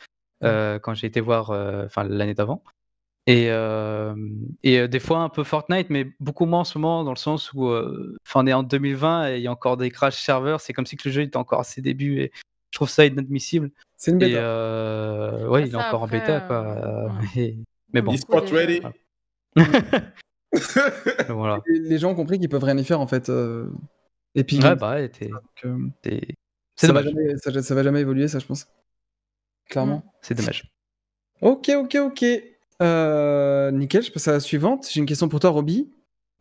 Speaker 2: euh, quand j'ai été voir, enfin l'année d'avant. Et, des fois un peu Fortnite, mais beaucoup moins en ce moment, dans le sens où, enfin, on est en 2020 et il y a encore des crash serveurs. C'est comme si le jeu était encore à ses débuts je trouve ça inadmissible. C'est une bêta. Euh, ouais, ah, il est encore en bêta, euh,
Speaker 1: quoi. [LAUGHS] Mais
Speaker 2: bon. ready. [LAUGHS]
Speaker 1: Les gens ont compris qu'ils peuvent rien y faire en fait. Et euh, puis. Ouais,
Speaker 2: bah, ça, va
Speaker 1: jamais, ça, va jamais évoluer, ça, je pense. Clairement. C'est dommage. Ok, ok, ok. nickel, je passe à la suivante. J'ai une question pour toi, Roby.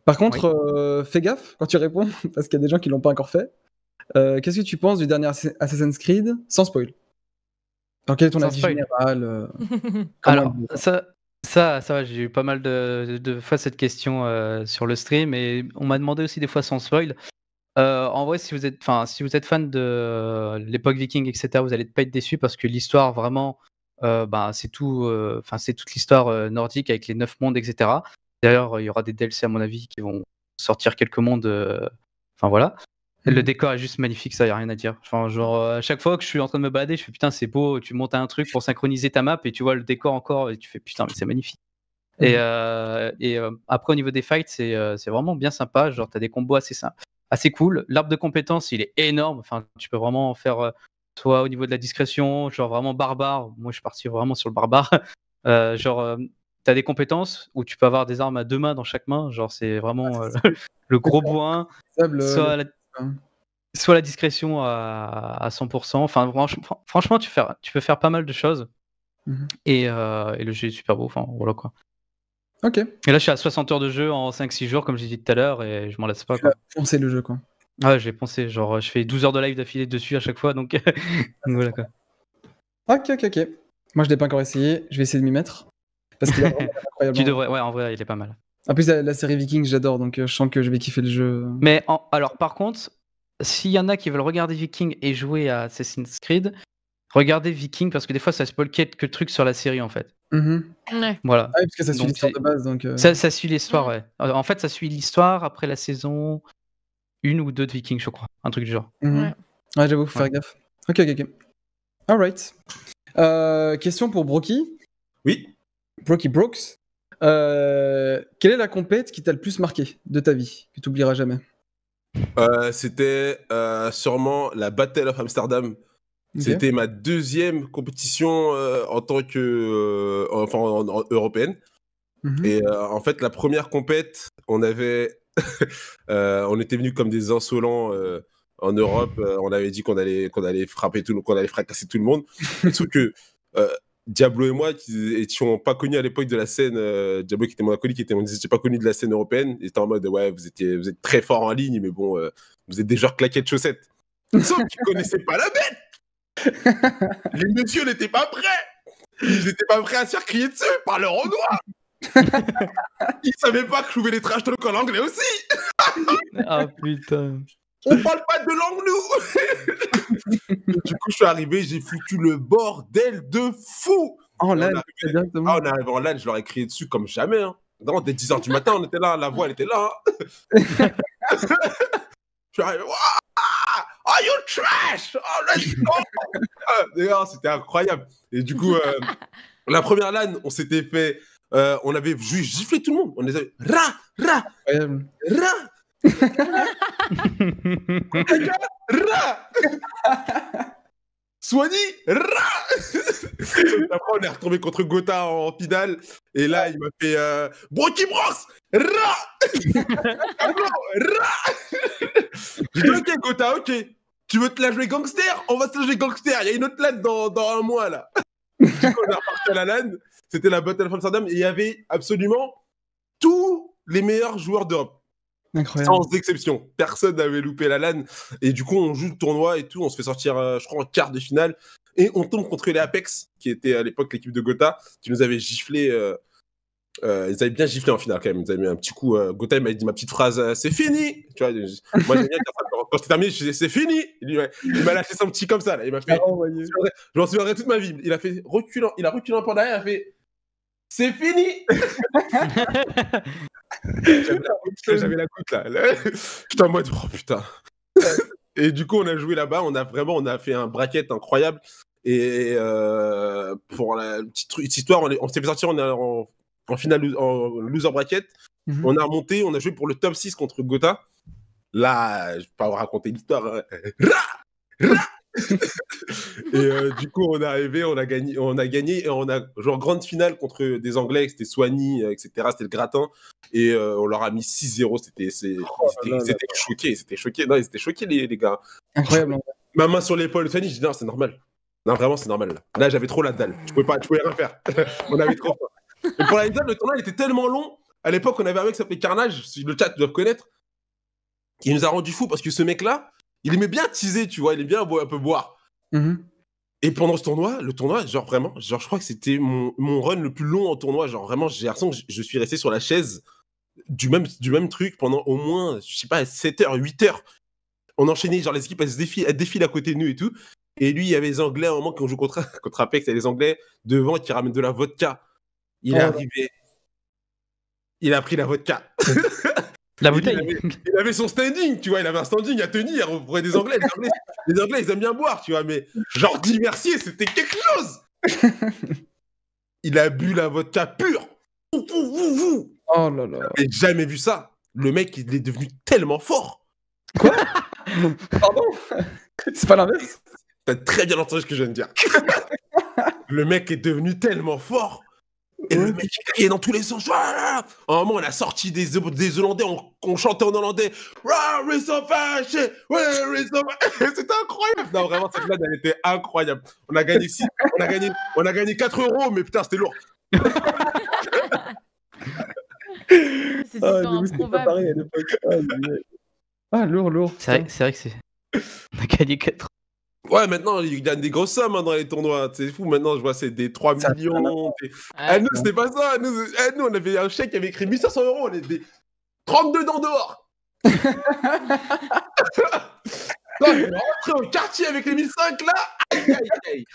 Speaker 1: Par contre, fais gaffe quand tu réponds, [LAUGHS] parce qu'il y a des gens qui l'ont pas encore fait. Euh, qu'est-ce que tu penses du dernier Assassin's Creed Sans spoil. Alors, quel est ton avis général euh, [LAUGHS] Alors,
Speaker 2: ça, ça, ça va, j'ai eu pas mal de, fois cette question euh, sur le stream et on m'a demandé aussi des fois sans spoil. en vrai, si vous êtes, si vous êtes fan de l'époque viking, etc., vous allez pas être déçu parce que l'histoire vraiment, bah, c'est tout, enfin c'est toute l'histoire nordique avec les neuf mondes, etc. D'ailleurs, il y aura des DLC à mon avis qui vont sortir quelques mondes. Enfin voilà. Le décor est juste magnifique, ça y a rien à dire. genre euh, à chaque fois que je suis en train de me balader, je fais putain c'est beau. Tu montes un truc pour synchroniser ta map et tu vois le décor encore et tu fais putain mais c'est magnifique. Mmh. Et, euh, et euh, après au niveau des fights, c'est vraiment bien sympa. Genre t'as des combos assez simples, assez cool. L'arbre de compétences il est énorme. Enfin tu peux vraiment en faire soit au niveau de la discrétion, genre vraiment barbare. Moi je suis parti vraiment sur le barbare. [LAUGHS] genre tu as des compétences où tu peux avoir des armes à deux mains dans chaque main. Genre, c'est vraiment ah, le gros bois. Soit, la soit la discrétion à, 100%. Enfin, franchement, tu, peux faire pas mal de choses. Mhm. Euh, et, le jeu est super beau. Enfin, voilà quoi. Ok. Et là, je suis à 60 heures de jeu en 5-6 jours, comme j'ai dit tout à l'heure, et je m'en laisse pas. quoi.
Speaker 1: le jeu, quoi.
Speaker 2: Ah, j'ai pensé Genre, je fais 12 heures de live d'affilée dessus à chaque fois, [LAUGHS] donc, voilà quoi.
Speaker 1: Ok, ok, ok. Moi, je l'ai pas encore essayé. Je vais essayer de m'y mettre. Parce qu'il [LAUGHS]
Speaker 2: tu devrais, ouais, en vrai, il est pas mal.
Speaker 1: En plus, la, série Vikings, j'adore, donc euh, je sens que je vais kiffer le jeu.
Speaker 2: Mais alors, par contre, s'il y en a qui veulent regarder Vikings et jouer à Assassin's Creed, regardez Vikings parce que des fois, ça spoil quelques trucs sur la série en fait. Mm-hmm.
Speaker 4: Voilà. Ah parce que ça suit l'histoire de base. Euh. ça,
Speaker 2: suit l'histoire, ouais. Euh, en fait, ça suit
Speaker 1: l'histoire après la saison une ou deux de Vikings, je crois. Un truc du genre. Mm-hmm. Ouais, j'avoue, faut faire gaffe. Ok, ok, ok. Alright. question pour Brocky. Oui. Brocky Brooks. Euh, quelle est la compète qui t'a le plus marqué de ta vie, que tu n'oublieras jamais
Speaker 3: euh, C'était euh, sûrement la Battle of Amsterdam. C'était ma deuxième compétition en tant que. enfin, européenne. Mhm. Et en fait, la première compète, on avait. [LAUGHS] on était venus comme des insolents en Europe. on avait dit qu'on allait, qu'on allait frapper tout le monde, qu'on allait fracasser tout le monde. [LAUGHS] Sauf que. Diablo et moi qui n'étions pas connus à l'époque de la scène, euh, Diablo qui était acolyte, qui était, on pas connu de la scène européenne, ils étaient en mode ouais, vous, étiez, vous êtes très fort en ligne, mais bon, euh, vous êtes des joueurs de chaussettes. Sauf qu'ils connaissaient pas la bête Les messieurs n'étaient pas prêts Ils n'étaient pas prêts à se faire crier dessus par leur renoir [LAUGHS] Ils savaient pas que je les trash talk en anglais aussi Ah putain on parle pas de langue, nous [LAUGHS] Du coup, je suis arrivé, j'ai foutu le bordel de fou En LAN, ah, en LAN, je leur ai crié dessus comme jamais. Hein. dès 10h du matin, on était là, la voix, elle était là. Hein. [LAUGHS] je suis arrivé, Oh, you trash Oh, [LAUGHS] C'était incroyable. Et du coup, euh, la première LAN, on s'était fait... Euh, on avait juste giflé tout le monde. On les avait... Ra, ra, ra, Soigny [LAUGHS] Après, on est retombé contre Gotha en finale. Et là, il m'a fait euh, Brocky Bros Ok, Gotha, ok. Tu veux te la jouer gangster On va se la jouer gangster. Il y a une autre LAN dans, un mois, là. [LAUGHS] on la LAN. C'était la Battle of Amsterdam. Et il y avait absolument tous les meilleurs joueurs d'Europe. Incroyable. Sans exception. Personne n'avait loupé la LAN. Et du coup, on joue le tournoi et tout. On se fait sortir, euh, je crois, en quart de finale. Et on tombe contre les Apex, qui était à l'époque l'équipe de Gotha, qui nous avait giflé. Euh, euh, ils avaient bien giflé en finale quand même. Ils avaient mis un petit coup. Gotha il m'avait dit ma petite phrase c'est fini tu vois, Moi, j'ai bien quand, terminé, je disais c'est fini Il m'a lâché son petit comme ça. Là. Il m'a fait. Ah je m'en souviendrai toute ma vie. Il a fait reculant, il a reculé un peu derrière, il a fait c'est fini [LAUGHS] J'avais la goutte là. [LAUGHS] J'étais en mode, oh putain. Et du coup, on a joué là-bas, on a vraiment on a fait un bracket incroyable. Et euh, pour la petite, histoire, on, s'est fait sortir en, finale en loser bracket. Mhm. On a remonté, on a joué pour le top 6 contre Gotha. Là, je vais pas vous raconter l'histoire. Hein. [LAUGHS] et euh, du coup, on est arrivé, on a gagné, on a gagné et on a genre grande finale contre des Anglais, c'était Soigny, euh, etc. C'était le gratin et euh, on leur a mis 6-0. C'était, oh ils étaient choqués, c'était choqué. Non, ils étaient choqués les, gars. Incroyable. Hein. Ma main sur l'épaule, Soigny, je dis non, c'est normal. Non, vraiment, c'est normal. Là, j'avais trop la dalle. Je pouvais pas, je pouvais rien faire. [LAUGHS] on avait trop. et pour dalle, le tournoi était tellement long. À l'époque, on avait un mec qui s'appelait Carnage, le chat doit reconnaître. Qui nous a rendu fou parce que ce mec-là, il aimait bien teaser, tu vois, il aimait bien un peu boire. Mm-hmm. Et pendant ce tournoi, le tournoi, genre vraiment, genre je crois que c'était mon, run le plus long en tournoi. Genre vraiment, j'ai l'impression que je suis resté sur la chaise du même, du même truc pendant au moins, je sais pas, 7 heures, 8 heures. On enchaînait, genre les équipes, elles défilent, à côté de nous et tout. Et lui, il y avait les Anglais, à un moment, qui on joue contre, [LAUGHS] contre Apex, il y les Anglais devant qui ramènent de la vodka. Il est oh arrivé. Il a pris la vodka. [LAUGHS] La bouteille. Il avait, son standing, tu vois, il avait un standing à tenir auprès des Anglais. Les Anglais, ils aiment bien boire, tu vois, mais genre merci, c'était quelque chose. [LAUGHS] il a bu la vodka pure. oh là là. J'ai jamais vu ça. Le mec, il est devenu tellement fort. Quoi [LAUGHS] Pardon C'est pas l'inverse T'as très bien entendu ce que je viens de dire. [LAUGHS] Le mec est devenu tellement fort et le mec il criait dans tous les sens. En ah, un moment, on a sorti des, des Hollandais, on, chantait en hollandais. Ah, [LAUGHS] c'était incroyable. Non, vraiment, cette blague, elle était incroyable. On a gagné 6, on a gagné, on a gagné 4 euros, mais putain, c'était lourd. [LAUGHS] c'est
Speaker 5: ah, improbable.
Speaker 2: Ah, ah, lourd, lourd. C'est vrai, que c'est.
Speaker 3: On a gagné 4 Ouais, maintenant, ils gagnent des grosses sommes hein, dans les tournois. C'est fou, maintenant, je vois, c'est des 3 millions. Eh, nous, c'était pas ça. Nous, eh, nous, on avait un chèque qui avait écrit 1500 euros. On était 32 dents dehors. non, [LAUGHS] on au quartier avec les 1005 là.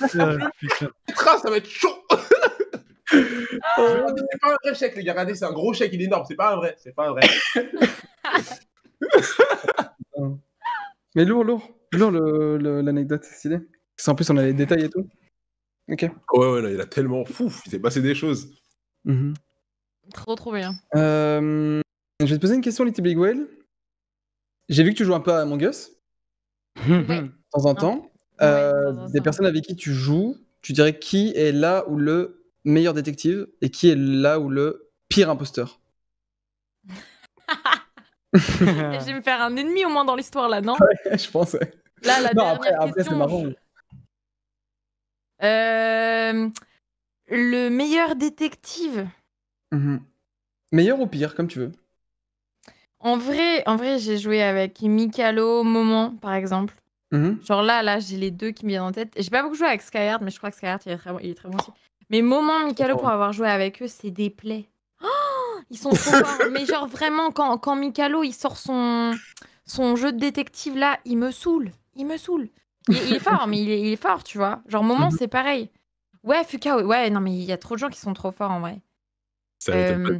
Speaker 3: ça va être chaud. Ah. c'est pas un vrai chèque, les gars. Regardez, c'est un gros chèque, il est énorme. C'est pas un vrai. C'est pas un vrai.
Speaker 1: [LAUGHS] Mais lourd, lourd. Toujours l'anecdote, c'est En plus, on a les détails et tout. Ok. Ouais, ouais, là, il a tellement. fou il s'est passé des choses. Mhm.
Speaker 4: Trop, trop bien.
Speaker 1: Euh, je vais te poser une question, Little Big Whale. J'ai vu que tu joues un peu à Among Us. De temps en temps. Euh, des personnes avec qui tu joues, tu dirais qui est là ou le meilleur détective et qui est là ou le pire imposteur [LAUGHS] je
Speaker 4: vais me faire un ennemi au moins dans l'histoire là, non
Speaker 1: Je pensais.
Speaker 4: Là, la dernière après, question. Euh, le meilleur détective.
Speaker 1: Mhm. Meilleur ou pire, comme tu veux.
Speaker 4: En vrai, en vrai, j'ai joué avec Mikalo, Moment, par exemple. Mhm. Genre là, là, j'ai les deux qui me viennent en tête. J'ai pas beaucoup joué avec Skyheart, mais je crois que Skyheart, il est très bon, il est très bon aussi. Mais Moment, Mikalo, pour avoir joué avec eux, c'est des plaies. Ils sont trop forts. Mais genre vraiment, quand, quand Mikalo il sort son, son jeu de détective là, il me saoule. Il me saoule. Il, est fort, mais il est, fort, tu vois. Genre moment, mhm. c'est pareil. Ouais, Fuka, ouais, non mais il y a trop de gens qui sont trop forts en vrai. Ça euh,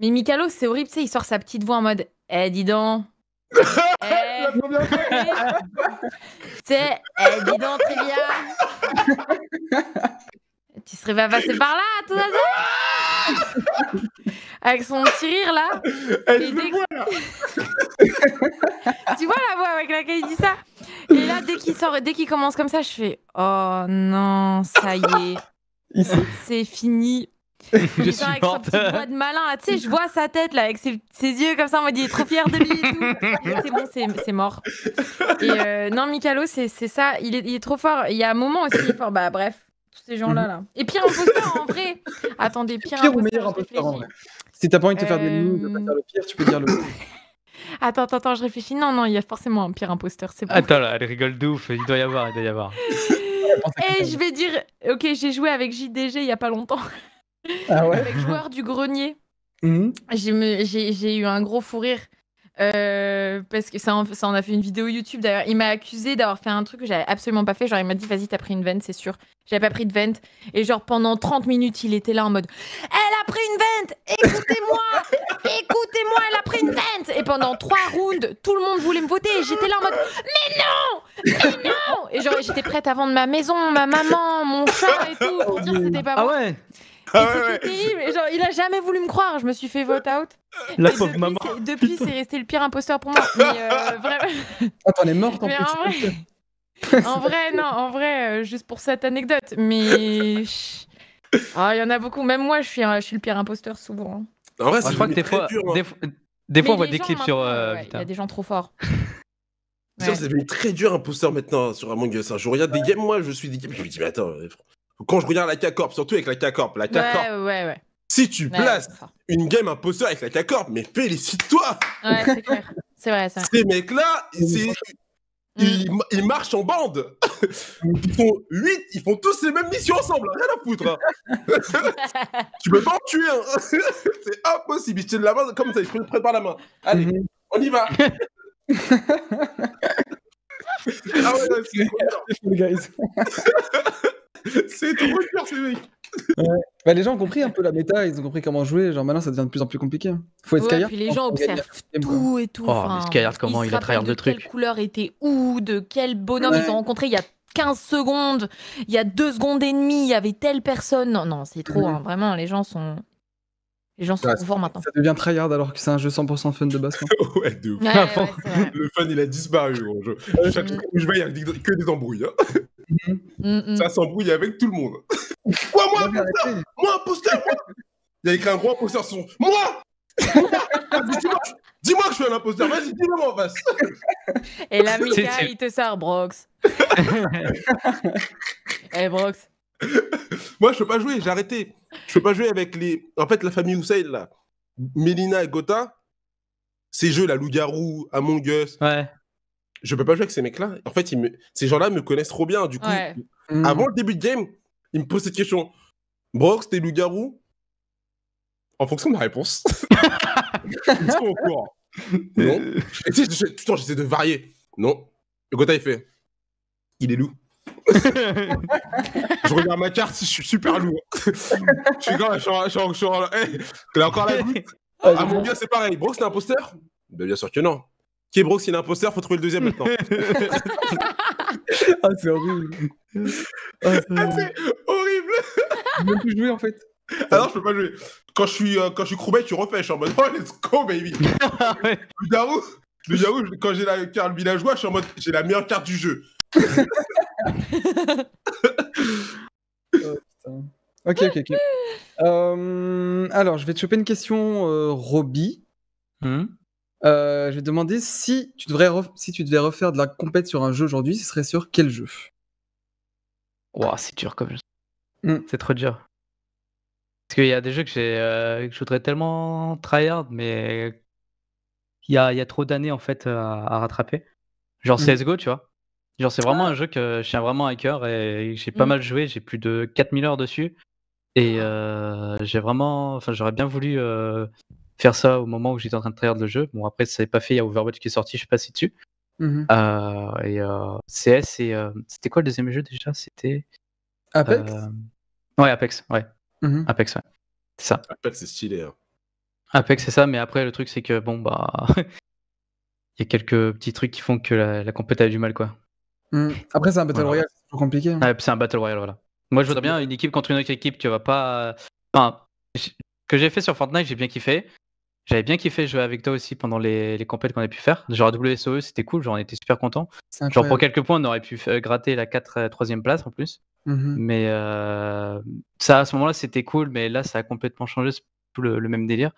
Speaker 4: Mais Mikalo, c'est horrible, tu sais, il sort sa petite voix en mode Eh, dis donc [LAUGHS] eh, C'est [LAUGHS] Eh, dis donc, [LAUGHS] Tu serais pas passé par là, tout à l'heure Avec son petit rire là. Eh, et dès... là. [LAUGHS] tu vois la voix avec laquelle il dit ça Et là, dès qu'il sort, dès qu'il commence comme ça, je fais Oh non, ça y est. C'est fini. [LAUGHS] Je suis suis avec sa petite voix de malin, tu sais, je vois sa tête là, avec ses, ses yeux comme ça, on m'a dit, il est trop fier de lui et tout. [LAUGHS] c'est bon, c'est mort. Et euh, non, Mikalo, c'est ça, il est, il est, trop fort. Il y a un moment aussi, il est fort. Bah bref, ces gens-là. Mhm. Là. Et pire Imposteur, en vrai Attendez, pire ou Imposteur. Imposteur en vrai. Si t'as pas envie de te faire des noms
Speaker 1: de pas euh, faire le pire, tu peux dire le. [LAUGHS]
Speaker 4: Attends, attends, attends, je réfléchis. Non, non, il y a forcément un pire imposteur. C'est Attends,
Speaker 2: là, elle rigole de ouf. Il doit y avoir, il doit y avoir. [LAUGHS]
Speaker 4: Et eh, je vais dire, ok, j'ai joué avec JDG il y a pas longtemps.
Speaker 2: Ah ouais avec joueur
Speaker 4: du grenier. Mhm. J'ai eu un gros fou rire. Euh, parce que ça on a fait une vidéo YouTube d'ailleurs. Il m'a accusé d'avoir fait un truc que j'avais absolument pas fait. Genre, il m'a dit, vas-y, t'as pris une veine, c'est sûr. J'avais pas pris de vente. Et genre, pendant 30 minutes, il était là en mode Elle a pris une vente Écoutez-moi [LAUGHS] Écoutez-moi, elle a pris une vente Et pendant trois rounds, tout le monde voulait me voter. j'étais là en mode Mais non Mais non Et genre, j'étais prête à vendre ma maison, ma maman, mon chat et tout pour dire que c'était pas ah Ouais. Ah ouais, terrible. Et genre, il a jamais voulu me croire. Je me suis fait vote out.
Speaker 1: depuis,
Speaker 4: c'est resté le pire imposteur pour moi. Mais euh, [LAUGHS] vraiment.
Speaker 1: Ah, t'en es morte en plus
Speaker 4: en vrai, non, en vrai, euh, juste pour cette anecdote, mais. [LAUGHS] Ah, il y en a beaucoup. Même moi, je suis, je suis le pire imposteur souvent.
Speaker 3: Hein. En vrai, c'est vrai hein. des fois, des, fois on voit des clips sur. Euh, il y a
Speaker 4: des gens trop forts. ouais.
Speaker 3: C'est devenu très dur imposteur maintenant sur Among Us. Hein. Je regarde des games, moi, je suis des games. Je me dis, mais attends, quand je regarde la K-Corp, surtout avec la K-Corp, la K-Corp. Ouais, ouais, ouais. Si tu places une game imposteur avec la K-Corp, mais félicite-toi!
Speaker 4: Ouais, c'est clair. C'est vrai, ça. Ces
Speaker 3: mecs-là, Mm. Ils, marchent en bande. Mm. ils font 8, ils font tous les mêmes missions ensemble. Rien à foutre. Hein. [LAUGHS] tu peux pas en tuer. un. [LAUGHS] c'est impossible. Ils tiennent la main comme ça. Ils prépare la main. Allez, mm-hmm. on y va. [LAUGHS] ah ouais, c'est trop dur, ces mecs
Speaker 1: ouais. Bah, les gens ont compris un peu la méta, ils ont compris comment jouer. Genre maintenant, ça devient de plus en plus compliqué. Faut être ouais, et Puis les gens observent
Speaker 4: tout et tout. Oh, mais comment il a tryhard de, de trucs. Quelle couleur était où, de quel bonhomme ils ont rencontré il y a 15 secondes, il y a 2 secondes et demie, il y avait telle personne. Non, non, c'est trop. Hein. Vraiment, les gens sont. Les gens sont ouais, forts maintenant. Ça devient
Speaker 1: tryhard alors que c'est un jeu 100% fun de base.
Speaker 3: [LAUGHS] ouais, de ouf. le fun, il a disparu. Chaque je... que je vais, il y a que des embrouilles. Hein. Ça s'embrouille avec tout le monde. [LAUGHS] Quoi, moi, un Moi, imposteur poster [LAUGHS] Il y a écrit un gros imposteur sur son... Moi Dis-moi que je suis un imposteur, vas-y, dis-le moi en face.
Speaker 4: [LAUGHS] Et la Mika, il te sort Brox.
Speaker 3: Hey eh, Brox. moi, je peux pas jouer, j'ai arrêté. Je peux pas jouer avec les. En fait, la famille Hussein, là, Mélina et Gotha, ces jeux, la Loup-Garou, Among Us, ouais je peux pas jouer avec ces mecs-là. En fait, ces gens-là me connaissent trop bien. Du coup, mm. avant le début de game, ils me posent cette question. Brox, t'es loup-garou En fonction de ma réponse. [LAUGHS] ils sont au courant. non. Et tu sais, tout le temps, j'essaie de varier. Non. Le Gota, il fait. Il est loup. [LAUGHS] je regarde ma carte, je suis super loup. je suis quand même, je suis en. Eh, encore la À Ah, mon dieu, c'est pareil. Brox, t'es imposteur ben, Bien sûr que non si il est imposteur, faut trouver le deuxième maintenant. [LAUGHS] ah, c'est horrible. Ah, c'est ah, horrible. Je peux plus jouer en fait. Ah non, je peux pas jouer. Quand je suis, euh, quand je suis tu refais. Je suis en mode, oh, let's go, baby. le [LAUGHS] ah, quand j'ai la carte villageois, je suis en mode, j'ai la meilleure carte du jeu. [LAUGHS]
Speaker 1: ok, ok, ok. Euh, alors, je vais te choper une question, euh, hmm. Euh, je vais demander si tu, devrais si tu devais refaire de la compète sur un jeu aujourd'hui, ce serait sur quel jeu
Speaker 2: c'est dur comme jeu. Hmm. C'est trop dur. Parce qu'il y a des jeux que, j'ai, euh, je voudrais tellement tryhard, mais il y a, trop d'années en fait euh, à, rattraper. Genre hmm. CSGO, tu vois. Genre, c'est vraiment ah. un jeu que je tiens vraiment à cœur et j'ai pas hmm. mal joué. J'ai plus de 4000 heures dessus. Et ah. j'ai vraiment. Enfin, j'aurais bien voulu faire ça au moment où j'étais en train de traire le jeu. Bon, après, ça n'est pas fait, il y a Overwatch qui est sorti, je suis si dessus. Mm euh, et euh, CS, et, euh, c'était quoi le deuxième jeu déjà C'était. Apex Ouais, Apex, ouais. Mmh Apex, ouais. C'est ça.
Speaker 3: Apex, c'est stylé. Hein.
Speaker 2: Apex, c'est ça, mais après, le truc, c'est que, bon, bah. [LAUGHS] Il y a quelques petits trucs qui font que la, la a du mal, quoi.
Speaker 1: Mmh. Après, c'est un
Speaker 2: Battle Royale, c'est compliqué. Hein. Ouais, c'est un Battle Royale, voilà. Moi, je voudrais bien une équipe contre une autre équipe, tu vas pas. Enfin, que j'ai fait sur Fortnite, j'ai bien kiffé. J'avais bien kiffé jouer avec toi aussi pendant les, les compètes qu'on a pu faire. Genre WSOE, c'était cool, genre on était super content. Genre pour quelques points, on aurait pu euh, gratter la 4 3 euh, place en plus. Mmh mais euh, ça, à ce moment-là, c'était cool, mais là, ça a complètement changé, c'est tout le, même délire.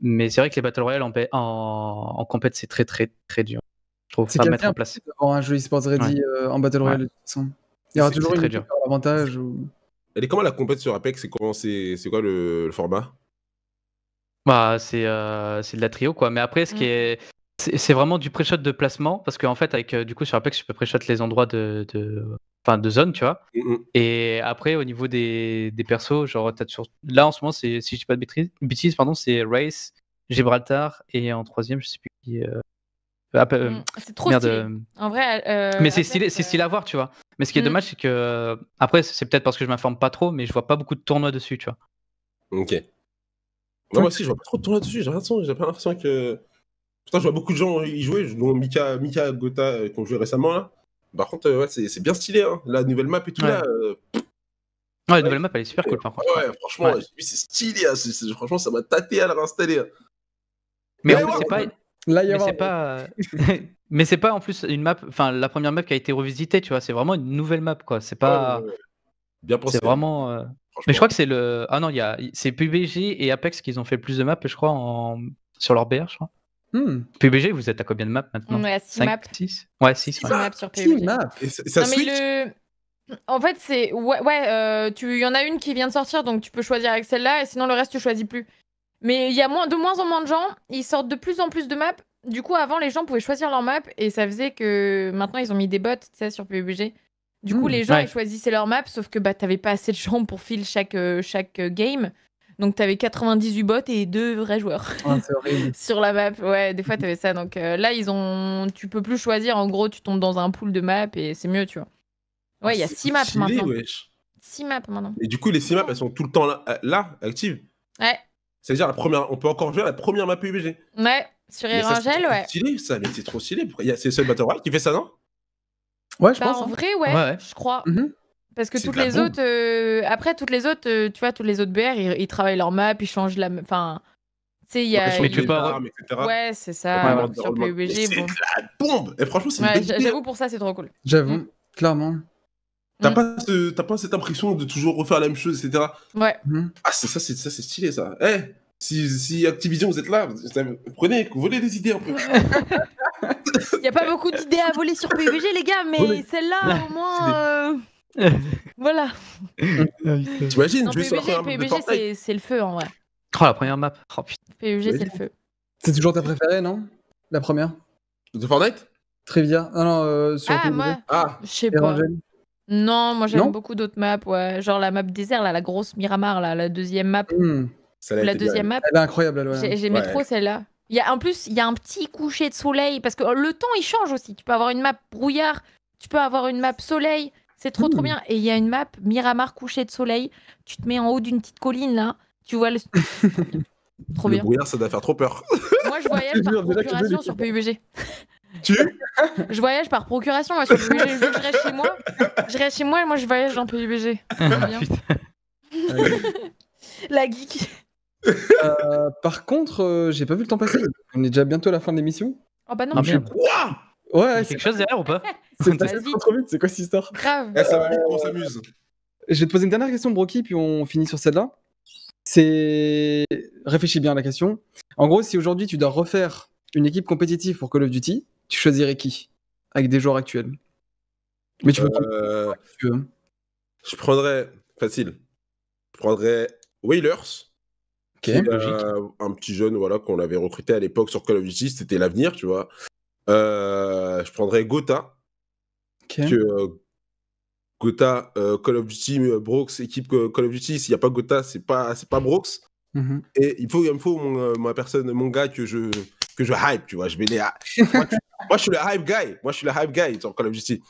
Speaker 2: Mais c'est vrai que les Battle Royale en, en, compète, c'est très, très, très dur. Je trouve pas mettre en place.
Speaker 3: Avoir un jeu Sports ready en Battle Royale, Il
Speaker 2: y aura toujours une
Speaker 3: avantage. Elle est comment la compète sur Apex C'est quoi le format
Speaker 2: bah, euh, c'est de la trio, quoi. Mais après, ce qui mm. est. C'est vraiment du pré-shot de placement, parce qu'en fait, avec, euh, du coup, sur Apex, tu peux pré-shot les endroits de, de, enfin, de zone, tu vois. Mm, mm. Et après, au niveau des, des persos, genre, as sur... là, en ce moment, si je dis pas de bêtises, pardon, c'est Race, Gibraltar, et en troisième, je sais plus qui. Euh, c'est trop stylé.
Speaker 4: En vrai. mais c'est
Speaker 2: stylé, c'est stylé à voir, tu vois. Mais ce qui est dommage, c'est que après, c'est peut-être parce que je m'informe pas trop, mais je vois pas beaucoup de tournois dessus, tu vois.
Speaker 3: Ok moi hein aussi, je vois pas trop de là dessus. J'ai l'impression, pas l'impression que. Putain, je vois beaucoup de gens y jouer, dont Mika, Mika euh, qui ont joué récemment là. Par contre, euh, ouais, c'est bien stylé, hein. la nouvelle map et tout là. Ouais, euh, la nouvelle map elle est super cool par contre. Ouais, franchement, c'est stylé, hein. franchement, ça m'a tâté à la réinstaller. Hein. Mais, c'est pas. mais c'est pas. [LAUGHS]
Speaker 2: mais c'est pas en plus une map, enfin, la première map qui a été revisitée, tu vois, c'est vraiment une nouvelle map quoi. C'est pas. Bien pensé. C'est vraiment. Mais je crois que c'est le. Ah non, il y a... c'est PUBG et Apex qui ont fait plus de maps, je crois, en... sur leur BR, je crois. Hmm. PUBG, vous êtes à combien de maps maintenant On est à 6 maps. 6 Ouais, 6 maps sur PUBG. Maps. Et ça
Speaker 4: En fait, c'est. Ouais, euh, tu... il y en a une qui vient de sortir, donc tu peux choisir avec celle-là, et sinon le reste, tu choisis plus. Mais il y a moins... de moins en moins de gens, ils sortent de plus en plus de maps. Du coup, avant, les gens pouvaient choisir leur map, et ça faisait que maintenant, ils ont mis des bots, tu sais, sur PUBG. Du coup, hmm. les gens, ils choisissaient leur map, sauf que bah, t'avais pas assez de gens pour filer chaque, euh, chaque euh, game. Donc, tu avais 98 bots et deux vrais joueurs [LAUGHS]
Speaker 5: [LAUGHS]
Speaker 4: sur la map. Ouais, des fois, tu avais ça. Donc euh, là, ils ont... tu peux plus choisir. En gros, tu tombes dans un pool de maps et c'est mieux, tu vois. Ouais, il y a ah, six maps maintenant. Six maps maintenant.
Speaker 3: Et du coup, les six maps, elles sont tout le temps là, là actives. Ouais. C'est-à-dire, la première... on peut encore jouer à la première map PUBG.
Speaker 4: Ouais, sur Erangel, ouais.
Speaker 3: C'est ça, mais c'est trop stylé. C'est Seul Battle Royale qui fait ça, non
Speaker 4: je bah, En hein. vrai, ouais, je crois. Mhm. Parce que toutes les, autres, euh, après, toutes les autres, euh, tu vois, toutes les autres BR, ils, travaillent leur map, ils changent la, enfin, tu sais, il y a. Ouais, c'est ça. sur PUBG, c'est bon. la bombe.
Speaker 3: Et franchement, c'est. J'avoue
Speaker 4: pour ça, c'est trop cool. J'avoue,
Speaker 3: mm. clairement. Mm. T'as pas, pas, cette impression de toujours refaire la même chose, etc. Ouais. Mhm. Ah, ça, c'est ça, c'est stylé ça. Eh, si, Activision vous êtes là, prenez, vous, voulez des idées un peu.
Speaker 4: [LAUGHS] Il [LAUGHS] n'y a pas beaucoup d'idées à voler sur PUBG, les gars, mais celle-là, au moins. Euh, voilà.
Speaker 3: [LAUGHS] T'imagines, imagines PUBG, PUBG
Speaker 4: c'est le feu en vrai.
Speaker 1: Oh, la première map. Oh,
Speaker 2: PUBG, c'est le feu. C'est toujours ta préférée,
Speaker 4: non
Speaker 1: La première De Fortnite Trivia. Ah non, euh, ah, Moi. Ah. je sais pas.
Speaker 4: Non, moi j'aime beaucoup d'autres maps, ouais. Genre la map désert, là, la grosse Miramar, là, la deuxième map. Hmm.
Speaker 1: La deuxième map. Elle est incroyable, ouais. J'aimais trop
Speaker 4: celle-là y a, en plus, il y a un petit coucher de soleil parce que euh, le temps il change aussi. Tu peux avoir une map brouillard, tu peux avoir une map soleil. C'est trop trop hmm. bien. Et il y a une map Miramar coucher de soleil. Tu te mets en haut d'une petite colline là. Tu vois le. [LAUGHS] trop bien. Le brouillard,
Speaker 3: ça doit faire trop peur.
Speaker 4: [LAUGHS] Moi, [LAUGHS] je voyage par procuration sur PUBG. Tu Je voyage par procuration sur PUBG. Je, reste chez moi. Je reste chez moi et moi je voyage dans PUBG. bien. Ah La geek.
Speaker 1: Euh, par contre, euh, j'ai pas vu le temps passer. On est déjà bientôt à la fin de l'émission. Oh bah non, ah, mais je... Ouais, c'est quelque chose derrière
Speaker 4: ou pas [LAUGHS] C'est trop
Speaker 1: vite, c'est quoi cette histoire
Speaker 4: Grave. Eh, ça va vite, on
Speaker 1: s'amuse. Je vais te poser une dernière question, Broky, puis on finit sur celle-là. C'est. Réfléchis bien à la question. En gros, si aujourd'hui tu dois refaire une équipe compétitive pour Call of Duty, tu choisirais qui Avec des joueurs actuels
Speaker 3: Mais tu peux euh, Je prendrais. Facile. Je prendrais Whalers. Euh, un petit jeune voilà, qu'on avait recruté à l'époque sur Call of Duty, c'était l'avenir, tu vois. Euh, je prendrais Gotha. Euh, Gotha, Call of Duty, Brooks, équipe Call of Duty, s'il n'y a pas Gotha, c'est pas, c'est pas Brooks. Mm-hmm. Et il, faut, il me faut mon, ma personne, mon gars que je, que je hype, tu vois. Je vais les... moi, [LAUGHS] moi, je suis le hype guy. Moi, je suis le hype guy sur Call of Duty.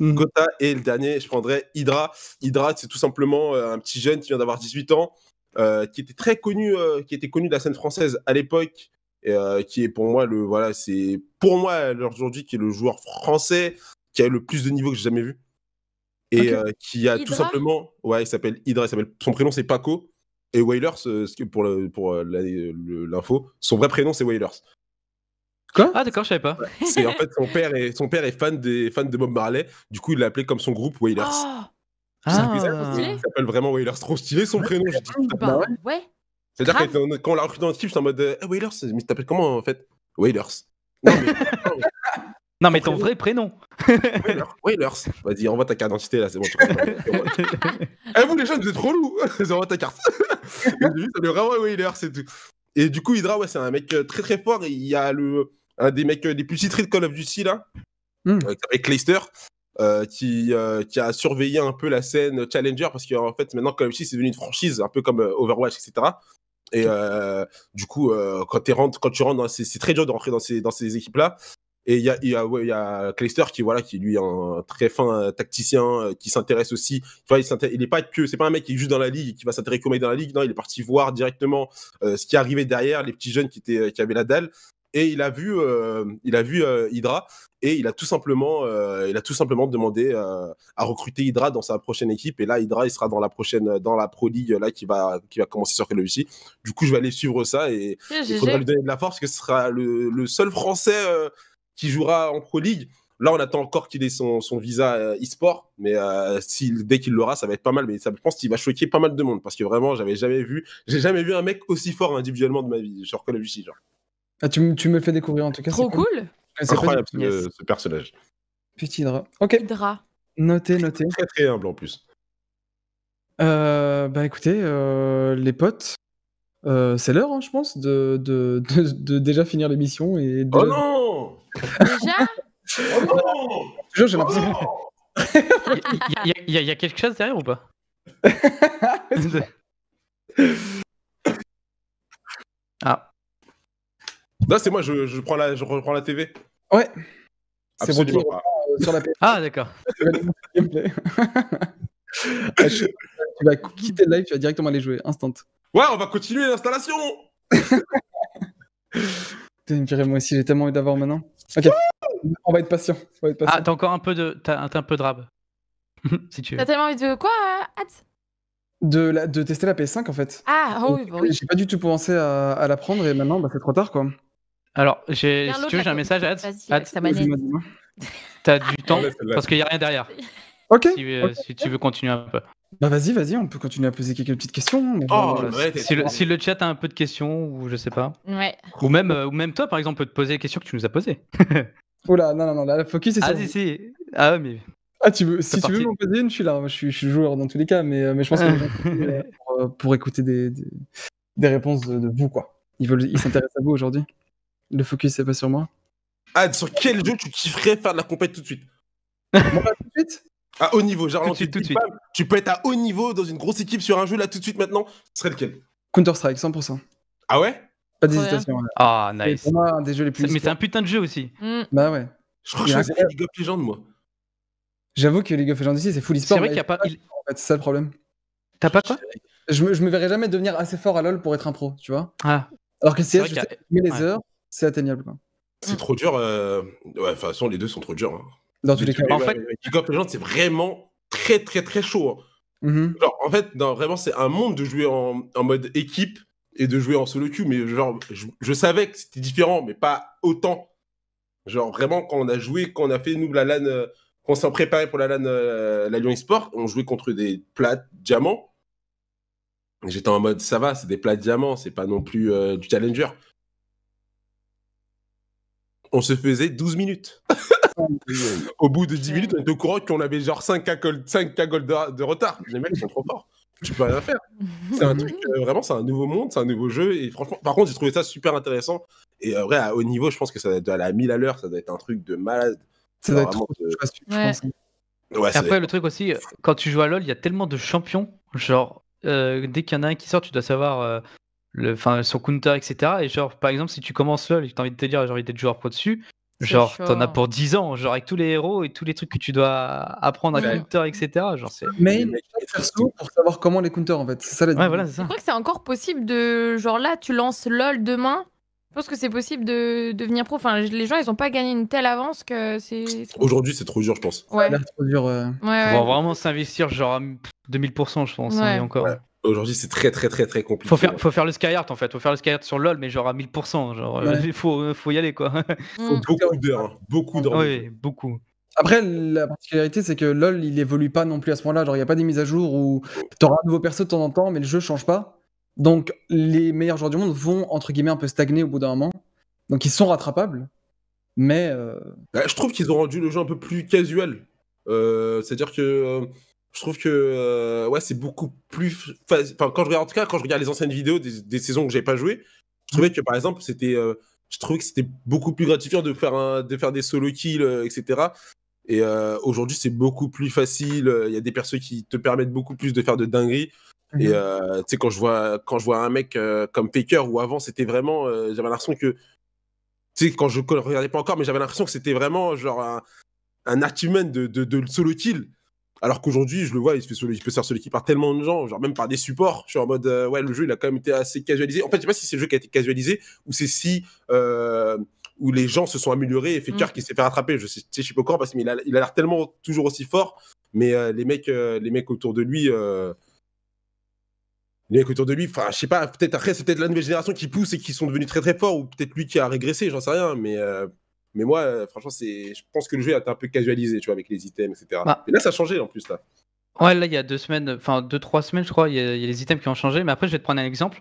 Speaker 3: Mm-hmm. Gota et le dernier, je prendrais Hydra. Hydra, c'est tout simplement un petit jeune qui vient d'avoir 18 ans, euh, qui était très connu, euh, qui était connu de la scène française à l'époque, euh, qui est pour moi le voilà, c'est pour moi aujourd'hui qui est le joueur français qui a le plus de niveau que j'ai jamais vu et qui a tout simplement, ouais, il s'appelle Hydra, son prénom c'est Paco. Et Wailers, pour l'info, pour l'info, son vrai prénom c'est Wailers. Quoi ah d'accord, je savais pas. c'est en fait son père est son père est fan des fans de Bob Marley. Du coup, il l'a appelé comme son groupe Wailers. Oh
Speaker 4: ah, s'appelle
Speaker 3: vraiment Wailers, trop stylé son prénom. J'ai dit, bah ouais. C'est-à-dire que quand on l'a recruté dans le j'étais en mode Eh Wailers, mais tu t'appelles comment en fait Wailers Non, mais, [LAUGHS] ton vrai prénom. Wailers, Vas-y, envoie ta carte d'identité là, c'est bon. Eh vous les jeunes, vous êtes trop loups. [LAUGHS] envoie ta carte. [LAUGHS] ça vraiment Wailers et tout. Et du coup, Hydra, ouais, c'est un mec euh, très très fort. Il y a le, un des mecs les euh, plus titrés de Call of Duty là, hmm. euh, avec Clayster. Euh, qui, euh, qui, a surveillé un peu la scène Challenger, parce qu'en fait, maintenant, Call of c'est devenu une franchise, un peu comme euh, Overwatch, etc. Et du coup, quand, rentre, quand tu rentres, dans ces, c'est très dur de rentrer dans ces, dans ces équipes-là. Et il y a, y, a, y a Clayster qui, voilà, qui lui est un très fin tacticien, qui s'intéresse aussi. il est pas que, c'est pas un mec qui est juste dans la ligue qui va s'intéresser au mec dans la ligue. Non, il est parti voir directement ce qui arrivait derrière, les petits jeunes qui, étaient, qui avaient la dalle et il a vu, euh, il a vu euh, Hydra et il a tout simplement, euh, il a tout simplement demandé à recruter Hydra dans sa prochaine équipe. Et là, Hydra, il sera dans la prochaine, dans la Pro League là qui va, qui va commencer sur Duty. Du coup, je vais aller suivre ça et il faudra lui donner de la force parce que ce sera le, seul Français qui jouera en Pro League. Là, on attend encore qu'il ait son, visa e-sport, mais dès qu'il l'aura, ça va être pas mal. Mais ça, je pense qu'il va choquer pas mal de monde parce que vraiment, j'avais jamais vu, j'ai jamais vu un mec aussi fort individuellement de ma vie sur Call of Duty. Genre.
Speaker 1: Ah, tu, tu, me fais découvrir en tout cas. Trop cool.
Speaker 3: C'est incroyable ce, ce, personnage.
Speaker 1: Petit drap. Ok.
Speaker 3: Notez, notez. Très très humble en plus.
Speaker 1: Euh, bah écoutez, euh, les potes, euh, c'est l'heure, hein, je pense, de, de, de, de déjà finir l'émission et. De... Oh
Speaker 5: non Déjà [LAUGHS] Oh non
Speaker 1: Toujours, j'ai l'impression.
Speaker 3: Il y, a quelque chose derrière ou pas [LAUGHS] [LAUGHS] Ah. Non, c'est moi, je, prends la, je reprends la TV. Ouais. C'est bon, euh, sur la Ah, d'accord. [LAUGHS] tu vas
Speaker 1: [LAUGHS] ah, quitter le live, tu vas directement aller jouer, instant. Ouais, on va continuer l'installation [LAUGHS] moi aussi, j'ai tellement envie d'avoir maintenant. Ok, on va être patient. Ah, t'as
Speaker 2: encore un peu de, t'as un peu de rab.
Speaker 1: si tu
Speaker 4: veux. T'as tellement envie de quoi, Hat
Speaker 1: de, de tester la PS5 en fait.
Speaker 4: Ah, ah oui, bah oui. J'ai
Speaker 1: pas du tout pensé à, la prendre et maintenant bah, c'est trop tard quoi. Alors,
Speaker 2: j'ai, si tu veux, j'ai un message à T'as du temps parce qu'il n'y a rien derrière. [LAUGHS] Ok. Euh, si, tu veux continuer un peu.
Speaker 1: Bah vas-y, vas-y, on peut continuer à poser quelques petites questions. Oh, euh,
Speaker 2: si, le, chat a un peu de questions, ou je sais pas. Ouais. Ou même, euh, ou même toi, par exemple, peut te poser les questions que tu nous as
Speaker 1: posées. [LAUGHS] Oula, non, non, non, la focus c'est Ah, si, ah, mais... Ah, tu veux, si tu veux m'en poser une, je suis là, hein. je suis, joueur dans tous les cas, mais, je pense que [LAUGHS] pour, écouter des, réponses de, de, vous, quoi. Ils veulent, ils s'intéressent à vous aujourd'hui. Le focus, c'est pas sur moi
Speaker 3: Ah, sur quel jeu tu kifferais faire de la compète tout de suite Moi, tout de suite À haut niveau, genre, tout suite. tu peux être à haut niveau dans une grosse équipe sur un jeu là tout de suite maintenant, ce serait lequel
Speaker 1: Counter-Strike, 100%. Ah ouais Pas d'hésitation. Ah, nice. Pour moi, un des jeux les plus. Mais c'est un putain de jeu aussi. Mm. Bah ouais. Je crois que je suis
Speaker 3: League of Legends, moi.
Speaker 1: J'avoue que League of Legends ici, c'est full e-sport. C'est vrai qu'il n'y a pas. En fait, c'est ça le problème. T'as pas quoi je me, je me verrais jamais devenir assez fort à LoL pour être un pro, tu vois. Ah. Alors que si, je mets les heures, c'est atteignable.
Speaker 3: C'est mm. trop dur. Euh, de toute façon, les deux sont trop durs. Hein. Dans tous les cas. En fait, c'est vraiment très, très, très chaud. Hein. Mm-hmm. en fait, vraiment, c'est un monde de jouer en, mode équipe et de jouer en solo queue. Mais genre, je, savais que c'était différent, mais pas autant. Genre, vraiment, quand on a joué, quand on a fait, nous, la LAN, euh, quand s'en pour la LAN, euh, la Lyon eSport, on jouait contre des plates diamants. J'étais en mode, ça va, c'est des plates diamants, c'est pas non plus du challenger on se faisait 12 minutes. [LAUGHS] au bout de 10 minutes, on était au courant qu'on avait genre 5 cagoles, 5 de, retard. Les mecs sont trop forts. Tu peux rien faire. C'est un euh, vraiment, c'est un nouveau monde, c'est un nouveau jeu. Et franchement, par contre, j'ai trouvé ça super intéressant. Et vrai, euh, à haut niveau, je pense que ça doit être à la mille à l'heure, ça doit être un truc de malade. Ça doit être Ouais. après, le
Speaker 2: truc aussi, euh, quand tu joues à LoL, il y a tellement de champions. Genre, dès qu'il y en a un qui sort, tu dois savoir enfin son counter, etc. Et genre, par exemple, si tu commences LoL et que t'as envie de te dire j'ai envie d'être joueur pro dessus, genre t'en as pour 10 ans, genre avec tous les héros et tous les trucs que tu dois apprendre à ouais. counter,
Speaker 1: etc. Genre c'est. Mais il pour savoir comment les counter en fait. C'est ça la. Ouais, voilà, c'est crois
Speaker 4: que c'est encore possible de genre là tu lances LoL demain. Je pense que c'est possible de devenir pro. Enfin, les gens, ils ont pas gagné une telle avance que c'est. Aujourd'hui,
Speaker 3: c'est trop dur, je pense. Ouais. trop dur. Euh. Ouais,
Speaker 2: vraiment s'investir genre à 2000%, je pense. Hein, et encore.
Speaker 3: Aujourd'hui, c'est très, très, très, très compliqué. Faut faire,
Speaker 2: faut faire le Skyheart en fait. Faut faire le Skyheart sur LoL, mais genre à 1000%. Genre, euh, il [LAUGHS] faut, faut, y aller quoi. Mm. Faut beaucoup
Speaker 1: d'heures. Hein. Beaucoup d'heures. Oui, beaucoup. Après, la particularité, c'est que LoL, il évolue pas non plus à ce moment là Genre, il n'y a pas des mises à jour où tu auras un nouveau perso de temps en temps, mais le jeu change pas. Donc, les meilleurs joueurs du monde vont, entre guillemets, un peu stagner au bout d'un moment. Donc, ils sont rattrapables.
Speaker 3: Mais. Euh, bah, je trouve qu'ils ont rendu le jeu un peu plus casual. Euh, c'est-à-dire que je trouve que euh, ouais, c'est beaucoup plus. Enfin, quand je regarde, en tout cas, quand je regarde les anciennes vidéos des, saisons que j'ai pas joué, je trouvais que par exemple, c'était, euh, je trouvais que c'était beaucoup plus gratifiant de faire de faire des solo kills, etc. Euh, et aujourd'hui, c'est beaucoup plus facile. Il y a des persos qui te permettent beaucoup plus de faire de dingueries. Mhm. Et tu sais, quand je vois, quand je vois un mec comme Faker, ou avant, c'était vraiment, j'avais l'impression que, tu sais, quand je regardais pas encore, mais j'avais l'impression que c'était vraiment genre un, un achievement de, de solo kill. Alors qu'aujourd'hui, je le vois, il, peut se faire l'équipe par tellement de gens, genre même par des supports. Je suis en mode, euh, ouais, le jeu, il a quand même été assez casualisé. En fait, je sais pas si c'est le jeu qui a été casualisé ou c'est si. Euh, où les gens se sont améliorés et Faker mm. qui s'est fait rattraper. Je sais, sais pas encore, parce qu'il a l'air tellement toujours aussi fort, mais euh, les mecs, les mecs autour de lui, les mecs autour de lui, enfin, je sais pas. Peut-être après, c'est peut-être la nouvelle génération qui pousse et qui sont devenus très très forts, ou peut-être lui qui a régressé, j'en sais rien. Mais mais moi, euh, franchement, c'est, je pense que le jeu a été un peu casualisé, tu vois, avec les items, etc. Bah. Et là, ça a changé en plus là.
Speaker 2: Ouais, là, il y a deux semaines, enfin deux, trois semaines, je crois, il y, a les items qui ont changé. Mais après, je vais te prendre un exemple.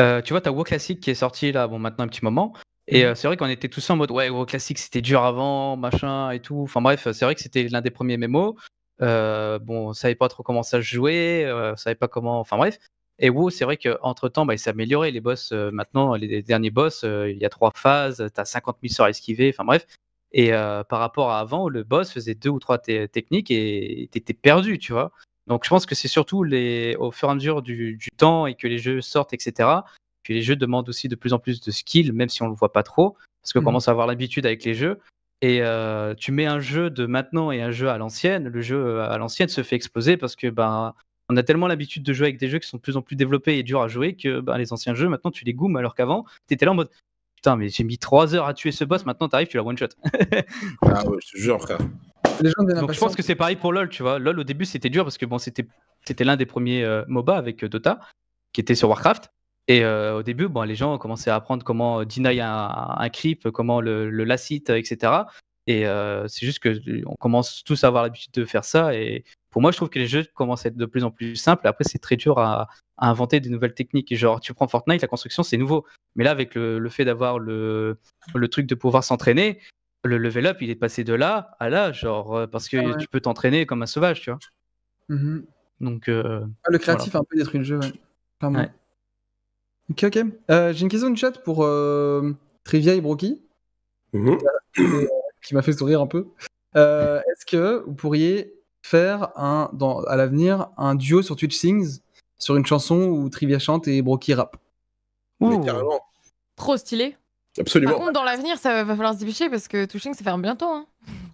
Speaker 2: Euh, tu vois, t'as WoW Classic qui est sorti là, bon, maintenant un petit moment. Et mhm. euh, c'est vrai qu'on était tous en mode, ouais, WoW Classic, c'était dur avant, machin et tout. Enfin bref, c'est vrai que c'était l'un des premiers mémos. bon, on savait pas trop comment ça se jouait, on savait pas comment. Enfin bref. Et WoW, c'est vrai qu'entre temps, bah, il s'est amélioré. Les boss, euh, maintenant, les, derniers boss, euh, il y a trois phases, tu as 50 000 sorts esquiver enfin bref. Et euh, par rapport à avant, le boss faisait deux ou trois techniques et t'étais perdu, tu vois. Donc je pense que c'est surtout les, au fur et à mesure du, temps et que les jeux sortent, etc., puis les jeux demandent aussi de plus en plus de skills, même si on ne le voit pas trop, parce qu'on mmh commence à avoir l'habitude avec les jeux. Et tu mets un jeu de maintenant et un jeu à l'ancienne, le jeu à l'ancienne se fait exploser parce que ben, on a tellement l'habitude de jouer avec des jeux qui sont de plus en plus développés et durs à jouer que bah, les anciens jeux, maintenant, tu les goumes, alors qu'avant, tu étais là en mode Putain, mais j'ai mis trois heures à tuer ce boss, maintenant t'arrives, tu la one-shot. ah ouais, je jure,
Speaker 1: Donc je pense
Speaker 2: que c'est pareil pour LoL, tu vois. LoL, au début, c'était dur parce que bon, c'était l'un des premiers euh, MOBA avec euh, Dota, qui était sur Warcraft. Et euh, au début, bon, les gens ont commencé à apprendre comment deny un, un creep, comment le, le lacite, etc. Et c'est juste que on commence tous à avoir l'habitude de faire ça. Et pour moi, je trouve que les jeux commencent à être de plus en plus simples. Après, c'est très dur à, inventer des nouvelles techniques. genre, tu prends Fortnite, la construction, c'est nouveau. Mais là, avec le, fait d'avoir le, le truc de pouvoir s'entraîner, le level up, il est passé de là à là, genre, euh, parce que tu peux t'entraîner comme un sauvage, tu vois. Mhm. Donc. Euh, ah, le créatif un
Speaker 1: peu détruit le jeu, Ok, ok. Euh, j'ai une question de chat pour euh, Trivia et Broky, mhm. qui m'a fait sourire un peu. Est-ce que vous pourriez faire un, dans, à l'avenir un duo sur Twitch Sings sur une chanson où Trivia chante et Broky rap
Speaker 4: Trop stylé. Absolument. Par contre, dans l'avenir, ça va falloir se dépêcher parce que Twitching se ferme bientôt. Hein.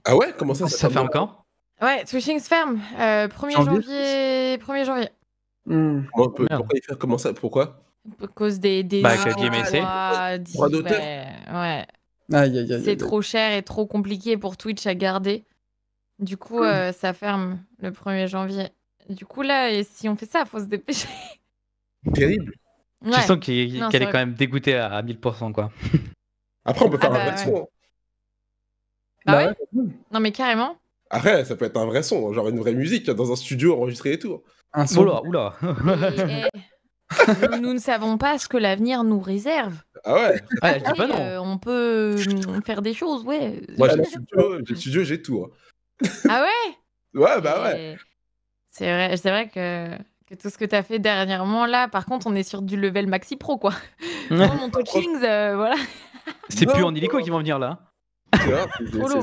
Speaker 3: Ah ouais Comment ça ah, Ça, ferme quand
Speaker 4: Ouais, Twitching se ferme. 1er euh, janvier. 1er janvier.
Speaker 3: Hmm. pourquoi comment ça Pourquoi
Speaker 4: À cause des. des bah, droits, d'auteur. ouais. C'est trop cher et trop compliqué pour Twitch à garder. Du coup, euh, ça ferme le 1er janvier. Du coup, là, et si on fait ça, il faut se dépêcher.
Speaker 2: [LAUGHS] Terrible. Je
Speaker 4: sens qu'elle est, quand même
Speaker 3: dégoûtée à, 1000%, quoi. [LAUGHS] Après, on peut ah faire un bah vrai son. Bah bah ouais.
Speaker 4: Mmh. Non, mais carrément.
Speaker 3: Après, ça peut être un vrai son, genre une vraie musique dans un studio enregistré et tout. Un son. Oula, oula.
Speaker 4: [LAUGHS] nous, ne savons pas ce que l'avenir nous réserve.
Speaker 3: Ah ouais, ah, pas non. Euh,
Speaker 4: on peut euh, faire des choses, ouais. Moi, j'ai le
Speaker 3: studio, j'ai, studio, j'ai tout. Hein. Ah ouais [LAUGHS] Ouais, bah ouais.
Speaker 4: C'est vrai, c'est vrai que, que, tout ce que tu as fait dernièrement, là, par contre, on est sur du level maxi pro, quoi. [LAUGHS] mon touchings euh, voilà.
Speaker 2: [LAUGHS] C'est plus en hélico qui vont venir là.
Speaker 3: Hein. Franchement,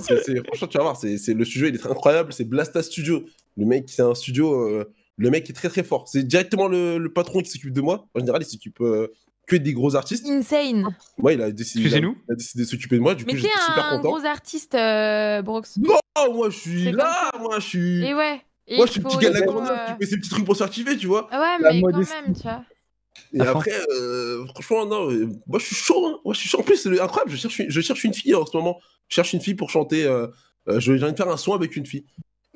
Speaker 3: tu vas voir, c'est le sujet, il est incroyable. C'est Blasta Studio. Le mec, c'est un studio. Euh, le mec est très très fort. C'est directement le, patron qui s'occupe de moi. En général, il s'occupe euh, que des gros artistes. Insane. Ouais il a décidé, il a, il a décidé de s'occuper de moi. Du mais coup, j'étais super content. gros
Speaker 4: artiste, Brooks euh, Brox. Non, moi, je suis là. Moi, je suis. Et ouais. moi, je suis le petit gars de la grande qui euh,
Speaker 3: fait ses petits trucs pour se tu vois. Ouais, mais quand même,
Speaker 4: tu vois. Et
Speaker 3: après, euh, franchement, non, moi je suis chaud. Hein. moi, je suis chaud. En plus, c'est incroyable. Je cherche, je cherche une fille en ce moment. Je cherche une fille pour chanter. Euh, je viens de faire un son avec une fille.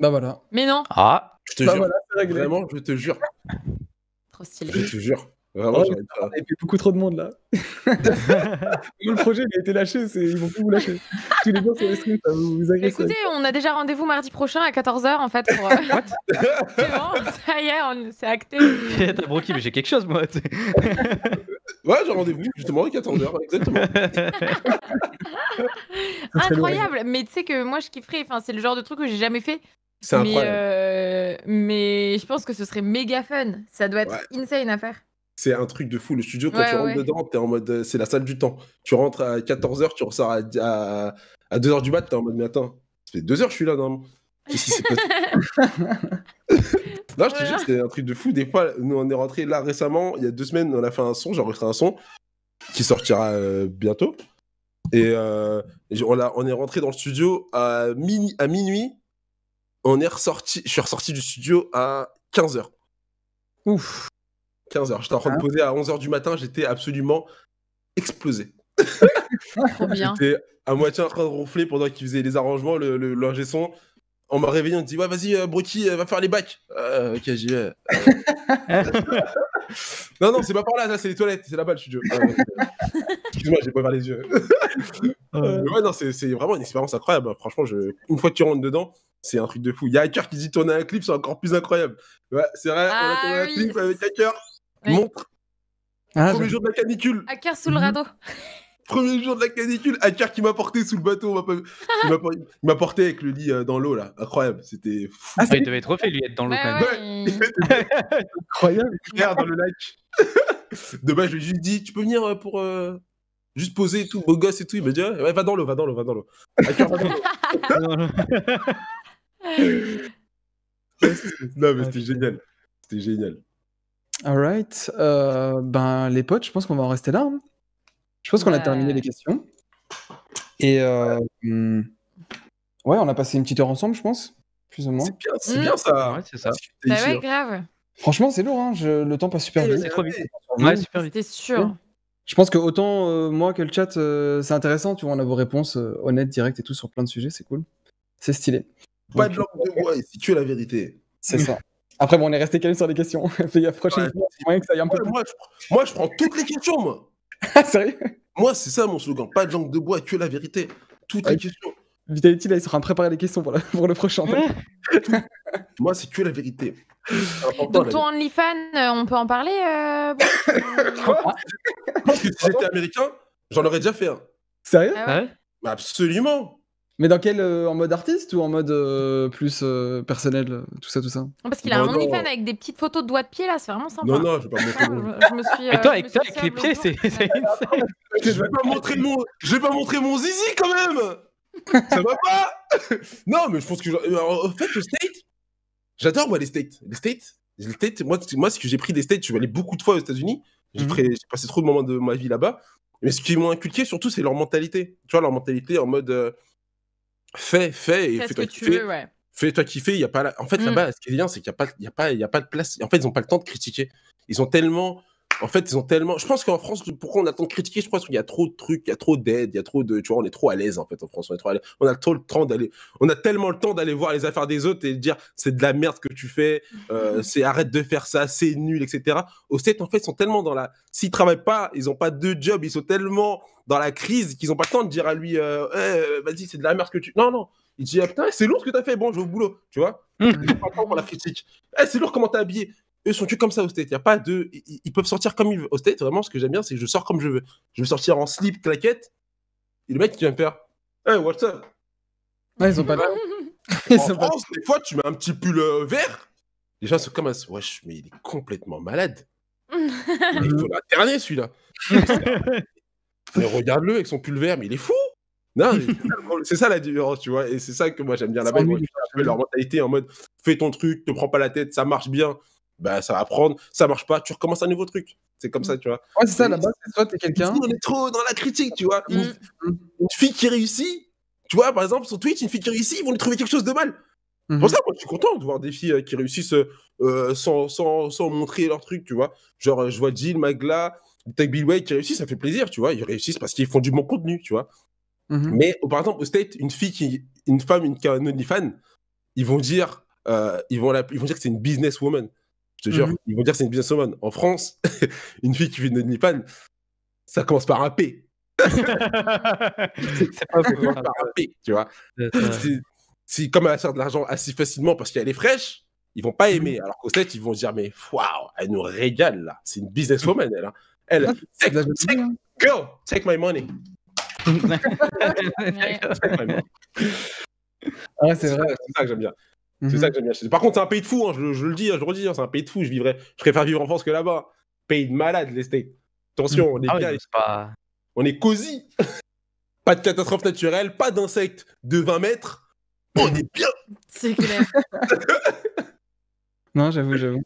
Speaker 3: Bah voilà. Mais non. Ah. Je te bah, jure. Vraiment, je te jure. Trop stylé. Je te jure. Vraiment, oh, Il y a beaucoup trop de monde là. [LAUGHS] le projet il a été lâché, ils vont plus vous lâcher.
Speaker 1: Tous les jours sur les streams, vous, vous
Speaker 2: Écoutez,
Speaker 4: on a déjà rendez-vous mardi prochain à 14h en fait. Pour... Euh,
Speaker 1: [LAUGHS]
Speaker 3: c'est bon,
Speaker 4: ça y est, c'est acté.
Speaker 3: [LAUGHS] T'as broqué, mais j'ai quelque chose moi. ouais, j'ai rendez-vous justement à 14h, exactement.
Speaker 4: Incroyable, mais tu sais que moi je kifferais, enfin, c'est le genre de truc que j'ai jamais fait. C'est incroyable. Euh, mais je pense que ce serait méga fun, ça doit être insane à faire
Speaker 3: c'est un truc de fou. Le studio, quand tu rentres dedans, t'es en mode, euh, c'est la salle du temps. Tu rentres à 14h, tu ressors à, à, 2h du mat, t'es en mode, mais attends, ça fait 2 h je suis là, normalement Qu'est-ce qui [LAUGHS] Non, je te jure, c'est un truc de fou. Des fois, nous, on est rentré là récemment, il y a deux semaines, on a fait un son, j'ai enregistré un son qui sortira euh, bientôt. Et euh, on, on est rentré dans le studio à, à minuit. On est ressorti, je suis ressorti du studio à 15h. Ouf. 15h. J'étais en train de hein poser à 11h du matin, j'étais absolument explosé. [LAUGHS] J'étais à moitié en train de ronfler pendant qu'ils faisaient les arrangements, le, linge son. On m'a réveillé, on me dit Ouais, vas-y, euh, Brookie, euh, va faire les bacs. Euh, ok, j'y vais. [LAUGHS] non, non, c'est pas par là, là c'est les toilettes, c'est là-bas le studio. Excuse-moi, j'ai pas ouvert les yeux. [LAUGHS] ouais, non, c'est, vraiment une expérience incroyable. Hein. Franchement, une fois que tu rentres dedans, c'est un truc de fou. Il y a Hacker qui dit tourner un clip, c'est encore plus incroyable. Ouais, c'est vrai, on a tourné un ah clip avec Hacker. Montre. Ah, mhm. [LAUGHS] Premier jour de la canicule. Hacker sous le radeau. Premier jour de la canicule, Hacker qui m'a porté sous le bateau. il m'a porté avec le lit euh, dans l'eau, là. Incroyable. C'était fou. Ah, il devait être refait, lui, être dans
Speaker 5: l'eau, quand même. Ouais.
Speaker 3: [LAUGHS] Incroyable. [LAUGHS] dans le lac. de je lui ai juste dit Tu peux venir euh, pour. Euh, juste poser et tout, beau gosse et tout. Il m'a dit ouais, va dans l'eau, va dans l'eau, va dans l'eau. non, mais c'était ah, génial. C'était génial.
Speaker 1: Alright. Euh, ben, les potes, je pense qu'on va en rester là. Hein. Je pense qu'on a terminé les questions. Et euh, hmm, ouais, on a passé une petite heure ensemble, je pense. Plus ou moins. C'est bien, c'est
Speaker 2: hmm. bien ça. c'est ça.
Speaker 4: Bah grave.
Speaker 1: Franchement, c'est lourd. Hein. Le temps passe super vite. Ouais,
Speaker 4: super vite. sûr.
Speaker 1: Je pense que autant euh, moi que le chat, c'est intéressant. Tu vois, on a vos réponses honnêtes, directes et tout sur plein de sujets. C'est cool. C'est stylé.
Speaker 3: Pas de langue de bois, si tu es la vérité. C'est ça. Après, bon, on est resté calé sur les questions. [LAUGHS] Fais prochaine ouais, que ça moi, je... prends toutes les questions, moi. [LAUGHS] Ah, sérieux Moi, c'est ça mon slogan. Pas de langue de bois, que la vérité. Toutes les questions. Vitality, là, il sera en préparer les questions pour, le prochain. moi, c'est que la vérité. Donc, ton
Speaker 4: OnlyFans, euh, on peut en parler euh... [LAUGHS]
Speaker 3: Parce que si j'étais américain, j'en aurais déjà fait un. Sérieux ah Absolument
Speaker 1: mais dans quel euh, En mode artiste ou en mode euh, plus euh, personnel Tout ça, tout ça.
Speaker 4: Parce qu'il a bah un fan avec des petites photos de doigts de pied là, c'est vraiment sympa. Non, non, je ne vais pas montrer mon. je, Et toi, avec,
Speaker 2: les pieds, c'est
Speaker 3: insane. [LAUGHS] Je vais pas montrer mon, je vais pas montrer mon
Speaker 4: zizi quand même.
Speaker 3: ça va pas [LAUGHS] Non, mais je pense que en fait le state, j'adore moi les states. Les states, moi, moi ce que j'ai pris des states, je suis allé beaucoup de fois aux États-Unis. Mhm. J'ai passé trop de moments de ma vie là-bas. Mais ce qui m'a inculqué surtout, c'est leur mentalité. Tu vois, leur mentalité en mode Fais, fais et fais-toi kiffer. Ouais. Fais-toi kiffer. Y a pas En fait, mmh. là-bas, ce qui est bien, c'est qu'il n'y a, a, a pas de place. En fait, ils n'ont pas le temps de critiquer. Ils ont tellement en fait, ils ont tellement. Je pense qu'en France, pourquoi on a tant de critiquer Je pense qu'il y a trop de trucs, il y a trop d'aide, il y a trop de. Tu vois, on est trop à l'aise en fait en France. On est trop à On a le temps d'aller. On a tellement le temps d'aller voir les affaires des autres et de dire c'est de la merde que tu fais, euh, [LAUGHS] c'est arrête de faire ça, c'est nul, etc. Au 7 en fait, ils sont tellement dans la. S'ils travaillent pas, ils n'ont pas de job, ils sont tellement dans la crise qu'ils n'ont pas le temps de dire à lui, euh, eh, euh vas-y, c'est de la merde que tu. Non, non. Il dit, ah, putain, c'est lourd ce que as fait, bon, je vais au boulot, tu vois. Mmh. pas la critique. Eh, c'est lourd comment t'es habillé eux sont tués comme ça au state. Y a pas de, ils, peuvent sortir comme ils veulent. Au state, vraiment, ce que j'aime bien, c'est que je sors comme je veux. Je veux sortir en slip, claquette. Et le mec, il vient me faire Hey, what's up ils ont pas de. [LAUGHS] en France, des fois, tu mets un petit pull euh, vert. Les gens sont comme Wesh, mais il est complètement malade. [LAUGHS] il est dernier, celui-là. [LAUGHS] mais regarde-le avec son pull vert, mais il est fou. Non, c'est ça la différence, tu vois. Et c'est ça que moi, j'aime bien là-bas. Leur mentalité en mode fais ton truc, te prends pas la tête, ça marche bien bah ça va prendre, ça marche pas, tu recommences un nouveau truc. C'est comme ça, mm. tu vois. Ouais, c'est ça, là-bas, toi, t'es quelqu'un. On est trop dans la critique, tu vois. Mm. Une, fille qui réussit, tu vois, par exemple, sur Twitch, une fille qui réussit, ils vont lui trouver quelque chose de mal. Mm-hmm. Pour ça, moi, je suis content de voir des filles euh, qui réussissent euh, euh, sans, montrer leur truc, tu vois. Genre, je vois Jill, Magla, Tech qui réussissent, ça fait plaisir, tu vois. Ils réussissent parce qu'ils font du bon contenu, tu vois. Mm-hmm. Mais par exemple, au State, une fille qui, une femme une, qui a ils vont dire, ils, vont la, ils vont dire que c'est une woman je te jure, mhm. ils vont dire c'est une businesswoman. En France, [LAUGHS] une fille qui vit une Nippon, ça commence par un P. [LAUGHS] ça commence par un P, tu vois. Si, comme elle sort de l'argent assez facilement parce qu'elle est fraîche, ils vont pas aimer. Mhm. Alors qu'au set, ils vont dire mais waouh, elle nous régale là. C'est une businesswoman elle. Hein. Elle, go, take my money. [LAUGHS] take my money. Ah, c'est vrai, c'est ça que j'aime bien. C'est ça mhm. que j'aime bien. Par contre, c'est un pays de fou, hein, je, le dis, hein, je le redis, hein, c'est un pays de fou. Je vivrais, je préfère vivre en France que là-bas. Pays de malade, les Attention, mhm. on est ah bien. On est cosy. [LAUGHS] pas de catastrophe naturelle, pas d'insectes de 20 mètres. On est bien. C'est clair. [LAUGHS] non, j'avoue, j'avoue.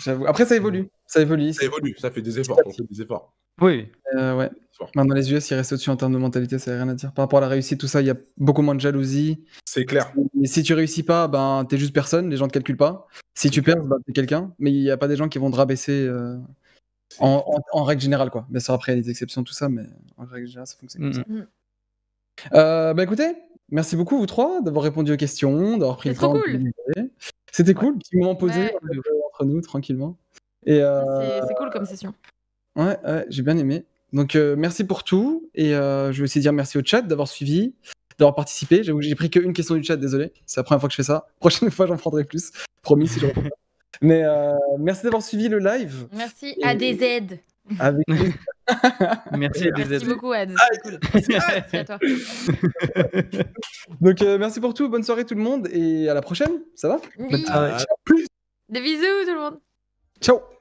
Speaker 3: J'avoue. Après, ça évolue. Ça évolue. Ça évolue, ça fait des efforts. des efforts.
Speaker 1: Oui. Euh, Maintenant, les US, ils restent au-dessus en termes de mentalité, ça n'a rien à dire. Par rapport à la réussite, tout ça, il y a beaucoup moins de jalousie. C'est clair. si tu réussis pas, ben, t'es juste personne, les gens ne te calculent pas. Si tu perds, ben, t'es quelqu'un, mais il n'y a pas des gens qui vont te rabaisser euh, en, règle générale, quoi. Bien sûr, après, il y a des exceptions, tout ça, mais en règle générale, ça fonctionne comme ça. Euh, ben, écoutez, merci beaucoup, vous trois, d'avoir répondu aux questions, d'avoir pris le temps. C'était cool. C'était cool, petit moment posé entre nous, tranquillement. Euh, c'est
Speaker 4: cool comme session.
Speaker 1: Ouais, j'ai bien aimé. Donc euh, merci pour tout et euh, je vais aussi dire merci au chat d'avoir suivi, d'avoir participé. J'avoue que j'ai pris qu'une question du chat, désolé. C'est la première fois que je fais ça. [LAUGHS] Prochaine fois, j'en prendrai plus. Promis si je Mais merci d'avoir suivi le live.
Speaker 4: Merci à des Avec [LAUGHS]
Speaker 1: merci, beaucoup,
Speaker 4: Ad. Ah, cool. merci à toi.
Speaker 1: Donc, merci pour tout. Bonne soirée, tout le monde. Et à la prochaine. Ça va oui.
Speaker 4: Des bisous, tout le monde.
Speaker 1: Ciao